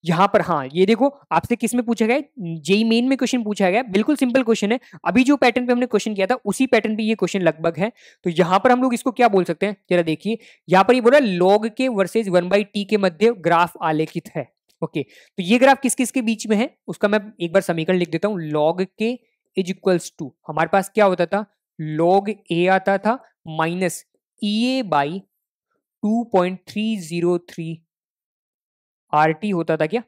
यहाँ पर हाँ ये देखो आपसे किस में पूछा गया जेई मेन में क्वेश्चन पूछा गया बिल्कुल सिंपल क्वेश्चन है अभी जो पैटर्न पे हमने क्वेश्चन किया था उसी पैटर्न पे ये क्वेश्चन लगभग है तो यहाँ पर हम लोग इसको क्या बोल सकते हैं जरा देखिए यहाँ पर ये बोला लॉग के वर्सेज वन बाई टी के मध्य ग्राफ आलेखित है ओके तो ये ग्राफ किस किसके बीच में है उसका मैं एक बार समीकरण लिख देता हूँ लॉग के इज इक्वल्स टू हमारे पास क्या होता था लॉग ए आता था minus E A by two point three zero three R T होता था क्या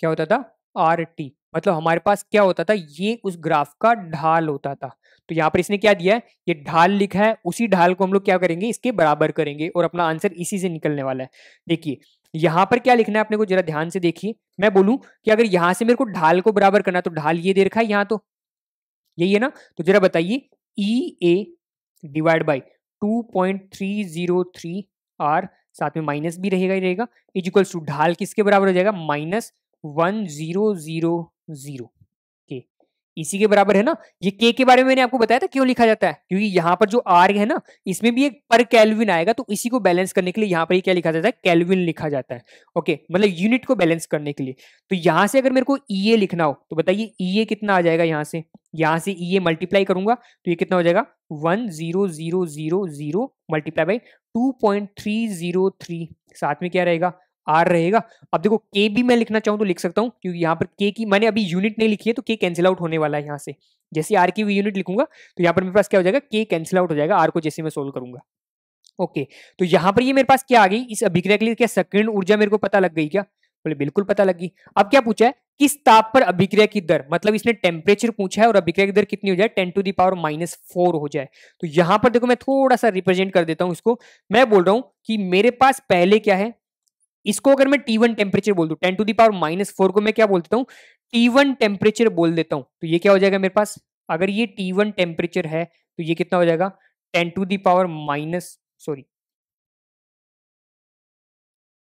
क्या होता था आर टी मतलब हमारे पास क्या होता था ये उस ग्राफ का ढाल होता था तो यहाँ पर इसने क्या दिया है ये ढाल लिखा है उसी ढाल को हम लोग क्या करेंगे इसके बराबर करेंगे और अपना आंसर इसी से निकलने वाला है देखिए यहाँ पर क्या लिखना है अपने को जरा ध्यान से देखिए मैं बोलूँ कि अगर यहाँ से मेरे को ढाल को बराबर करना तो ढाल ये दे रखा है यहाँ तो यही है ना तो जरा बताइए E A divide by two point three zero three R साथ में माइनस भी रहेगा ही रहेगा इज इक्वल्स टू ढाल किसके बराबर हो जाएगा minus one zero zero zero इसी के बराबर है ना ये के के बारे में मैंने आपको बताया था क्यों लिखा जाता है क्योंकि यहाँ पर जो आर है ना इसमें भी एक पर कैलविन आएगा तो इसी को बैलेंस करने के लिए यहाँ पर क्या लिखा जाता है कैलविन लिखा जाता है ओके मतलब यूनिट को बैलेंस करने के लिए तो यहाँ से अगर मेरे को ई e लिखना हो तो बताइए ई e कितना आ जाएगा यहाँ से यहाँ से ई मल्टीप्लाई करूंगा तो ये कितना हो जाएगा one zero zero zero zero multiply by two point three zero three साथ में क्या रहेगा आर रहेगा अब देखो के भी मैं लिखना चाहूँ तो लिख सकता हूँ क्योंकि यहाँ पर के की मैंने अभी यूनिट नहीं लिखी है तो के कैंसिल आउट होने वाला है यहाँ से जैसे आर की यूनिट लिखूंगा तो यहाँ पर मेरे पास क्या हो जाएगा के कैंसिल आउट हो जाएगा आर को जैसे मैं सोल्व करूंगा ओके तो यहाँ पर ये मेरे पास क्या आ गई इस अभिक्रिया के लिए क्या संकीर्ण ऊर्जा मेरे को पता लग गई क्या बोले बिल्कुल पता लग गई अब क्या पूछा है किस ताप पर अभिक्रिया की दर मतलब इसने टेम्परेचर पूछा है और अभिक्रिया की दर कितनी हो जाए ten to the power minus four हो जाए तो यहाँ पर देखो मैं थोड़ा सा रिप्रेजेंट कर देता हूँ इसको मैं बोल रहा हूँ कि मेरे पास पहले क्या है इसको अगर मैं टी वन टेम्परेचर बोल दू ten to the power minus four को मैं क्या बोल देता हूँ टी वन टेम्परेचर बोल देता हूँ तो ये क्या हो जाएगा मेरे पास अगर ये टी वन टेम्परेचर है तो ये कितना हो जाएगा ten to the power minus sorry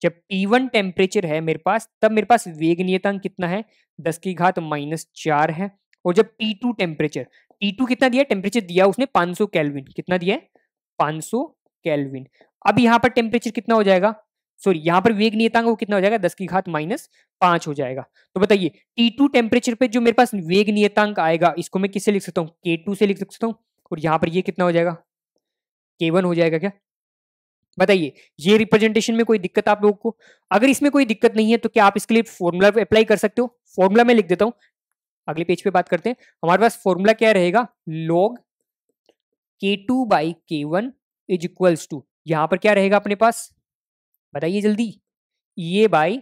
जब टी वन टेम्परेचर है मेरे पास तब मेरे पास वेग नियतांक कितना है दस की घात माइनस चार है और जब T two temperature T two कितना दिया टेम्परेचर दिया उसने 500 केल्विन कितना दिया है 500 केल्विन अब यहाँ पर टेम्परेचर कितना हो जाएगा सॉरी यहाँ पर वेग नियतांक वो कितना हो जाएगा दस की घात माइनस पांच हो जाएगा तो बताइए टी टू टेम्परेचर पर जो मेरे पास वेग नियतांक आएगा इसको मैं किससे लिख सकता हूँ के टू से लिख सकता हूँ और यहाँ पर ये कितना हो जाएगा के वन हो जाएगा क्या बताइए ये रिप्रेजेंटेशन में कोई दिक्कत आप लोगों को अगर इसमें कोई दिक्कत नहीं है तो क्या आप इसके लिए फॉर्मूला अप्लाई कर सकते हो फॉर्मूला मैं लिख देता हूँ अगले पेज पे बात करते हैं हमारे पास फॉर्मूला क्या रहेगा log K two by K one is equals to यहाँ पर क्या रहेगा अपने पास बताइए जल्दी ये by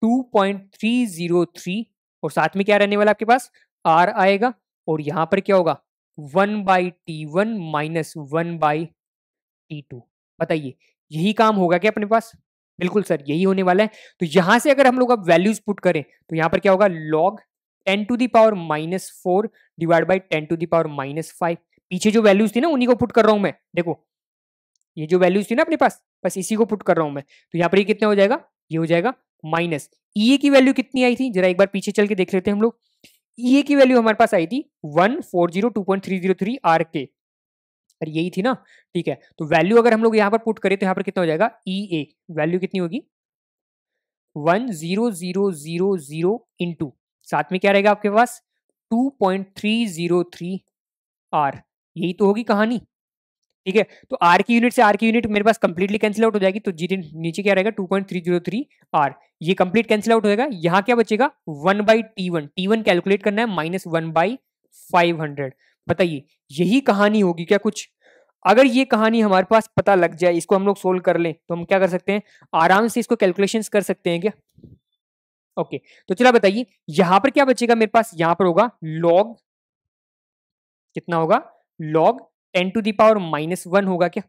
two point three zero three और साथ में क्या रहने वाला आपके पास आर आएगा और यहाँ पर क्या होगा one by T one minus one by T two बताइए यही काम होगा क्या अपने पास बिल्कुल सर यही होने वाला है तो यहां से अगर हम लोग अब वैल्यूज पुट करें तो यहाँ पर क्या होगा log ten to the power minus four divide by ten to the power minus five पीछे जो वैल्यूज थी ना उन्हीं को पुट कर रहा हूं मैं देखो ये जो वैल्यूज थी ना अपने पास बस इसी को पुट कर रहा हूं मैं तो यहाँ पर ये कितना हो जाएगा ये हो जाएगा माइनस ई e की वैल्यू कितनी आई थी जरा एक बार पीछे चल के देख लेते हैं हम लोग ई e की वैल्यू हमारे पास आई थी one four zero two point three zero three R के और यही थी ना ठीक है तो वैल्यू अगर हम लोग यहाँ पर पुट करें तो यहाँ पर कितना हो जाएगा ई ए वैल्यू कितनी होगी one zero zero zero zero into साथ में क्या रहेगा आपके पास two point three zero three R यही तो होगी कहानी ठीक है तो आर की यूनिट से आर की यूनिट मेरे पास कंप्लीटली कैंसिल आउट हो जाएगी तो जी नीचे क्या रहेगा two point three zero three R ये कंप्लीट कैंसिल आउट होगा यहाँ क्या बचेगा one by T one T one calculate करना है minus one by five hundred बताइए यही कहानी होगी क्या कुछ अगर ये कहानी हमारे पास पता लग जाए इसको हम लोग सोल्व कर लें तो हम क्या कर सकते हैं आराम से इसको कैलकुलेशन कर सकते हैं क्या ओके तो चला बताइए यहां पर क्या बचेगा मेरे पास यहां पर होगा लॉग कितना होगा log ten to the power minus one होगा क्या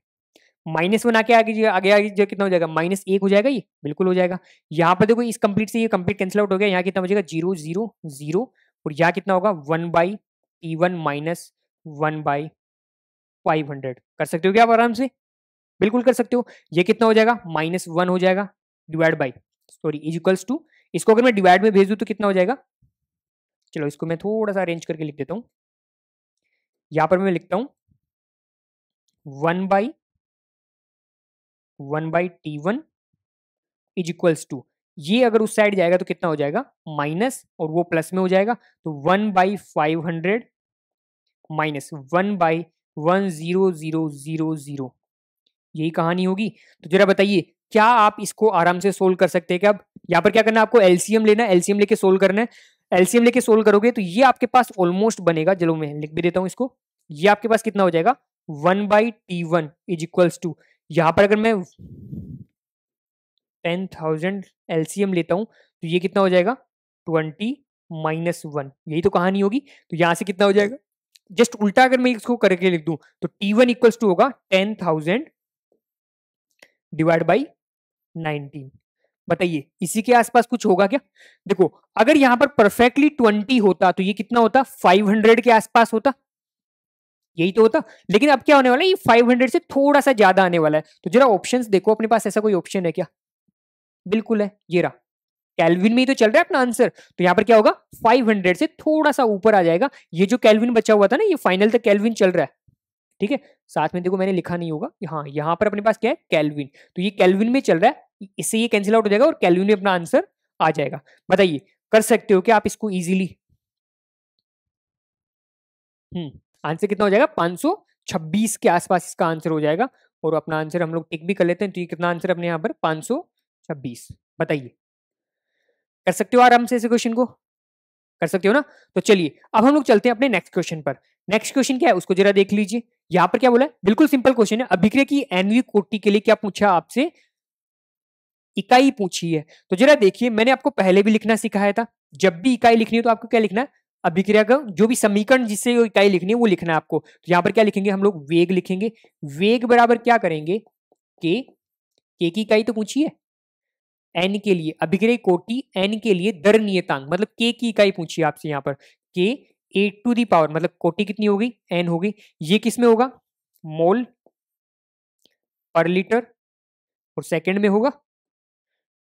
माइनस वन आके आगे आगे आगे कितना हो जाएगा माइनस एक हो जाएगा ये बिल्कुल हो जाएगा यहाँ पर देखो इस कंप्लीट से ये कंप्लीट कैंसिल आउट हो गया यहाँ कितना हो जाएगा जीरो जीरो जीरो और यहाँ कितना होगा one by P one minus one by five hundred कर सकते हो क्या आप आराम से बिल्कुल कर सकते हो ये कितना हो जाएगा माइनस वन हो जाएगा divide by sorry is equals to इसको अगर मैं डिवाइड में भेज दूँ तो कितना हो जाएगा चलो इसको मैं थोड़ा सा अरेंज करके लिख देता हूँ यहाँ पर मैं लिखता हूँ one by one by T one is equals to ये अगर उस साइड जाएगा तो कितना हो जाएगा माइनस और वो प्लस में हो जाएगा तो one by five hundred minus one by one zero zero zero zero यही कहानी होगी तो जरा बताइए क्या आप इसको आराम से सोल्व कर सकते हैं क्या अब यहाँ पर क्या करना है आपको एलसीएम लेना है एलसीएम लेके सोल्व करना है एलसीएम लेके सोल्व करोगे तो ये आपके पास ऑलमोस्ट बनेगा जलो मैं लिख भी देता हूँ इसको ये आपके पास कितना हो जाएगा one by T one is equals to यहां पर अगर मैं टेन थाउजेंड एलसीएम लेता हूं तो ये कितना हो जाएगा ट्वेंटी माइनस वन यही तो कहानी होगी तो यहां से कितना हो जाएगा जस्ट उल्टा अगर मैं इसको करके लिख दूं तो टी वन इक्वल्स टू होगा ten thousand divide by nineteen बताइए इसी के आसपास कुछ होगा क्या देखो अगर यहां पर परफेक्टली ट्वेंटी होता तो ये कितना होता फाइव हंड्रेड के आसपास होता यही तो होता लेकिन अब क्या होने वाला है ये 500 से थोड़ा सा ज्यादा आने वाला है तो जरा ऑप्शन देखो अपने पास ऐसा कोई ऑप्शन है क्या बिल्कुल है ये रहा कैलविन में ही तो चल रहा है अपना आंसर तो यहाँ पर क्या होगा 500 से थोड़ा सा ऊपर आ जाएगा ये जो कैलविन बचा हुआ था ना ये फाइनल तक कैलविन चल रहा है ठीक है साथ में देखो मैंने लिखा नहीं होगा हाँ यहाँ पर अपने पास क्या है कैलविन तो ये कैलविन में चल रहा है इससे ये कैंसिल आउट हो जाएगा और कैलविन में अपना आंसर आ जाएगा बताइए कर सकते हो क्या आप इसको इजीली हम्म आंसर कितना हो जाएगा छब्बीस के आसपास इसका आंसर हो जाएगा और अपना आंसर हम लोग टिक भी कर लेते हैं तो ये कितना आंसर अपने यहाँ पर सौ छब्बीस बताइए कर सकते हो आराम से इस क्वेश्चन को कर सकते हो ना तो चलिए अब हम लोग चलते हैं अपने नेक्स्ट क्वेश्चन पर नेक्स्ट क्वेश्चन क्या है उसको जरा देख लीजिए यहाँ पर क्या बोला है बिल्कुल सिंपल क्वेश्चन है अभिक्रिया की एनवी कोटि के लिए क्या पूछा आपसे इकाई पूछी है तो जरा देखिए मैंने आपको पहले भी लिखना सिखाया था जब भी इकाई लिखनी हो तो आपको क्या लिखना है अभिक्रिया का जो भी समीकरण जिससे इकाई लिखनी है वो लिखना है आपको तो यहां पर क्या लिखेंगे हम लोग वेग लिखेंगे वेग बराबर क्या करेंगे के के की इकाई तो पूछिए एन के लिए अभिक्रिय कोटि एन के लिए दर नियतांक मतलब के की इकाई पूछिए आपसे यहां पर के ए टू दी पावर मतलब कोटि कितनी होगी एन हो गई ये किस में होगा मोल पर लीटर और सेकेंड में होगा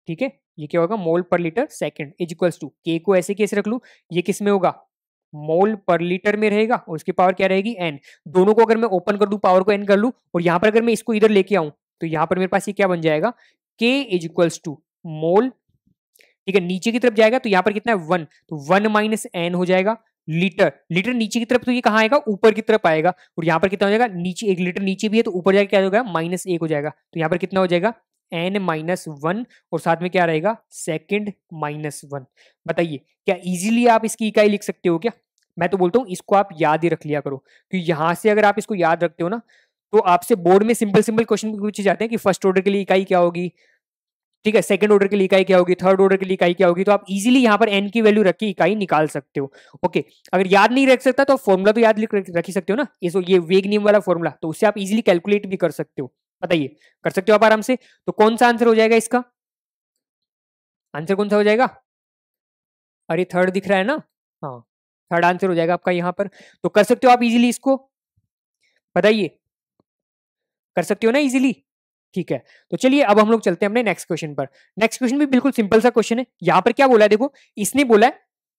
ठीक है ये क्या होगा मोल पर litre second is equals to K को ऐसे केस रख लू ये किस में होगा मोल पर लीटर में रहेगा और उसकी पावर क्या रहेगी एन दोनों को अगर मैं ओपन कर दू पावर को एन कर लू और यहां पर अगर मैं इसको इधर लेके आऊं तो यहां पर मेरे पास ये क्या बन जाएगा के इज इक्वल्स टू मोल ठीक है नीचे की तरफ जाएगा तो यहां पर कितना है वन तो वन माइनस एन हो जाएगा लीटर लीटर नीचे की तरफ तो ये कहां आएगा ऊपर की तरफ आएगा और यहां पर कितना हो जाएगा नीचे एक लीटर नीचे भी है तो ऊपर जाएगा क्या हो जाएगा माइनस एक हो जाएगा तो यहां पर कितना हो जाएगा एन माइनस वन और साथ में क्या रहेगा सेकेंड माइनस वन बताइए क्या इजीली आप इसकी इकाई लिख सकते हो क्या मैं तो बोलता हूँ इसको आप याद ही रख लिया करो क्योंकि यहाँ से अगर आप इसको याद रखते हो ना तो आपसे बोर्ड में सिंपल सिंपल क्वेश्चन पूछे जाते हैं कि फर्स्ट ऑर्डर के लिए इकाई क्या होगी ठीक है सेकंड ऑर्डर के लिए इकाई क्या होगी थर्ड ऑर्डर के लिए इकाई क्या होगी तो आप इजीली यहाँ पर एन की वैल्यू रख के इकाई निकाल सकते हो ओके अगर याद नहीं रख सकता तो फॉर्मूला तो याद रख ही सकते हो ना ये वेग नियम वाला फॉर्मूला तो उससे आप इजीली कैलकुलेट भी कर सकते हो बताइए कर सकते हो आप आराम से तो कौन सा आंसर हो जाएगा इसका आंसर कौन सा हो जाएगा अरे थर्ड दिख रहा है ना हाँ थर्ड आंसर हो जाएगा आपका यहाँ पर तो कर सकते हो आप इजीली इसको बताइए कर सकते हो ना इजीली ठीक है तो चलिए अब हम लोग चलते हैं अपने नेक्स्ट क्वेश्चन पर नेक्स्ट क्वेश्चन भी बिल्कुल सिंपल सा क्वेश्चन है यहाँ पर क्या बोला है देखो इसने बोला है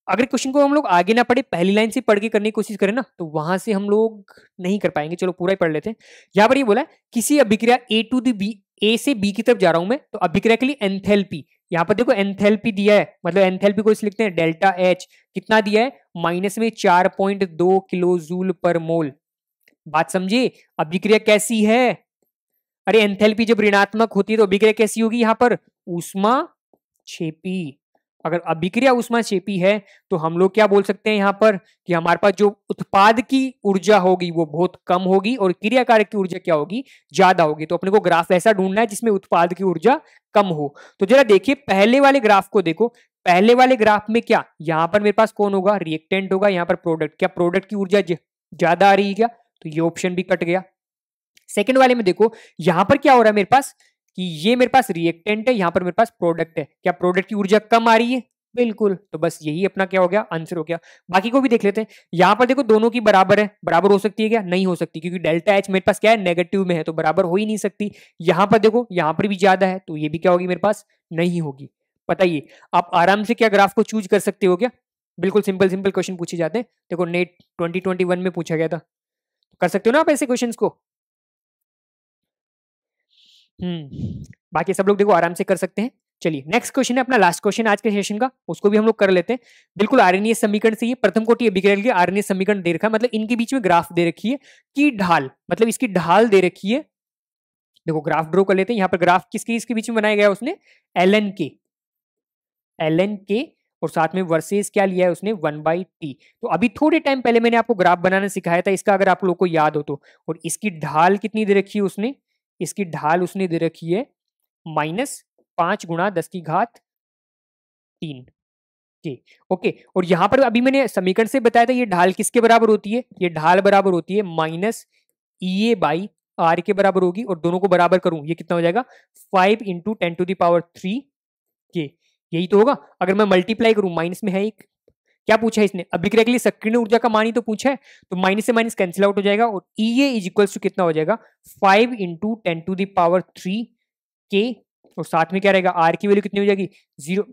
अगर क्वेश्चन को हम लोग आगे ना पढ़े पहली लाइन से पढ़ के करने की कोशिश करें ना तो वहां से हम लोग नहीं कर पाएंगे चलो पूरा ही पढ़ लेते हैं यहाँ पर ये बोला किसी अभिक्रिया ए टू दी बी ए से बी की तरफ जा रहा हूं मैं तो अभिक्रिया के लिए एंथेल्पी यहाँ पर देखो एंथेल्पी दिया है मतलब एंथेल्पी को इस लिखते हैं डेल्टा एच कितना दिया है माइनस में चार पॉइंट दो किलो जूल पर मोल बात समझिए अभिक्रिया कैसी है अरे एंथेल्पी जब ऋणात्मक होती है तो अभिक्रिया कैसी होगी यहाँ पर उष्मा छेपी अगर अभिक्रिया उष्मा चेपी है तो हम लोग क्या बोल सकते हैं यहाँ पर कि हमारे पास जो उत्पाद की ऊर्जा होगी वो बहुत कम होगी और क्रियाकार की ऊर्जा क्या होगी ज्यादा होगी तो अपने को ग्राफ ऐसा ढूंढना है जिसमें उत्पाद की ऊर्जा कम हो तो जरा देखिए पहले वाले ग्राफ को देखो पहले वाले ग्राफ में क्या यहाँ पर मेरे पास कौन होगा रिएक्टेंट होगा यहाँ पर प्रोडक्ट क्या प्रोडक्ट की ऊर्जा ज्यादा आ रही है क्या तो ये ऑप्शन भी कट गया सेकेंड वाले में देखो यहाँ पर क्या हो रहा है मेरे पास कि ये मेरे पास रिएक्टेंट है यहाँ पर मेरे पास प्रोडक्ट है क्या प्रोडक्ट की ऊर्जा कम आ रही है बिल्कुल तो बस यही अपना क्या हो गया आंसर हो गया बाकी को भी देख लेते हैं यहाँ पर देखो दोनों की बराबर है बराबर हो सकती है क्या नहीं हो सकती क्योंकि डेल्टा एच मेरे पास क्या है नेगेटिव में है तो बराबर हो ही नहीं सकती यहाँ पर देखो यहाँ पर भी ज्यादा है तो ये भी क्या होगी मेरे पास नहीं होगी बताइए आप आराम से क्या ग्राफ को चूज कर सकते हो क्या बिल्कुल सिंपल सिंपल क्वेश्चन पूछे जाते हैं देखो नेट ट्वेंटी में पूछा गया था कर सकते हो ना आप ऐसे क्वेश्चन को हम्म, बाकी सब लोग देखो आराम से कर सकते हैं चलिए नेक्स्ट क्वेश्चन है अपना लास्ट क्वेश्चन आज के सेशन का उसको भी हम लोग कर लेते हैं बिल्कुल आरएनए समीकरण से ये प्रथम कोटि अभिग्रह के आरएनए समीकरण दे रखा है मतलब इनके बीच में ग्राफ दे रखी है की ढाल मतलब इसकी ढाल दे रखी है देखो ग्राफ ड्रॉ कर लेते हैं यहाँ पर ग्राफ किसके इसके बीच में बनाया गया उसने L N K L N K और साथ में वर्सेस क्या लिया है उसने वन बाई टी तो अभी थोड़े टाइम पहले मैंने आपको ग्राफ बनाना सिखाया था इसका अगर आप लोग को याद हो तो और इसकी ढाल कितनी दे रखी है उसने इसकी ढाल उसने दे रखी है माइनस पांच गुणा दस की घात तीन के ओके और यहां पर अभी मैंने समीकरण से बताया था ये ढाल किसके बराबर होती है ये ढाल बराबर होती है minus E A by R के बराबर होगी और दोनों को बराबर करूं ये कितना हो जाएगा five into ten to the power three के यही तो होगा अगर मैं मल्टीप्लाई करूं माइनस में है एक क्या पूछा इसने अभिक्रिया के लिए सक्रिय ऊर्जा का मान ही तो पूछा है तो माइनस से माइनस कैंसिल आउट हो जाएगा और E A is equals to कितना हो जाएगा five into ten to the power three के और साथ में क्या रहेगा आर की वैल्यू कितनी हो जाएगी zero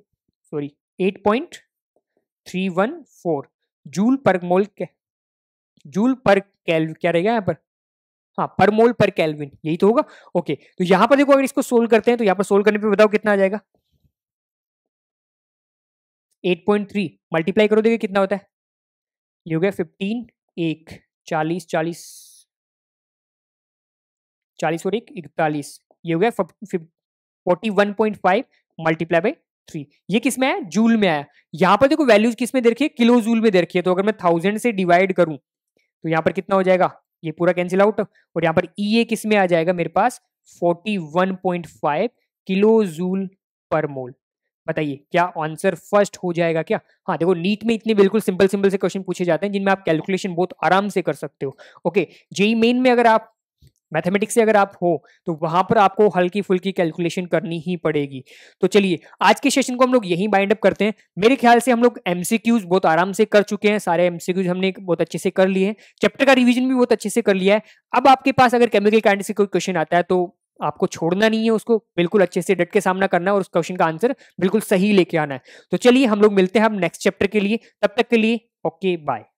sorry eight point three one four joule पर मोल जूल पर कैल क्या रहेगा यहाँ पर हाँ पर मोल पर कैलविन यही तो होगा ओके तो यहाँ पर देखो अगर इसको सोल्व करते हैं तो यहाँ पर सोल्व करने पर बताओ कितना आ जाएगा एट पॉइंट थ्री मल्टीप्लाई करो देखिए कितना होता है ये हो गया फिफ्टीन एक चालीस चालीस चालीस और एक इकतालीस ये हो गया forty one point five multiply by three ये किस में आया जूल में आया यहाँ पर देखो वैल्यूज किस में दे रखी है किलो जूल में दे रखी है तो अगर मैं थाउजेंड से डिवाइड करूँ तो यहाँ पर कितना हो जाएगा ये पूरा कैंसिल आउट और यहाँ पर ई e ए किस में आ जाएगा मेरे पास forty one point five kilo joule पर मोल बताइए क्या आंसर फर्स्ट हो जाएगा क्या हाँ देखो नीट में इतने बिल्कुल सिंपल सिंपल से क्वेश्चन पूछे जाते हैं जिनमें आप कैलकुलेशन बहुत आराम से कर सकते हो ओके जेई मेन में अगर आप मैथमेटिक्स से अगर आप हो तो वहां पर आपको हल्की फुल्की कैलकुलेशन करनी ही पड़ेगी तो चलिए आज के सेशन को हम लोग यहीं बाइंड अप करते हैं मेरे ख्याल से हम लोग एमसीक्यूज बहुत आराम से कर चुके हैं सारे एमसीक्यूज हमने बहुत अच्छे से कर लिए हैं चैप्टर का रिवीजन भी बहुत अच्छे से कर लिया है अब आपके पास अगर केमिकल काइंड से कोई क्वेश्चन आता है तो आपको छोड़ना नहीं है उसको बिल्कुल अच्छे से डट के सामना करना है और उस क्वेश्चन का आंसर बिल्कुल सही लेके आना है तो चलिए हम लोग मिलते हैं हम नेक्स्ट चैप्टर के लिए तब तक के लिए ओके बाय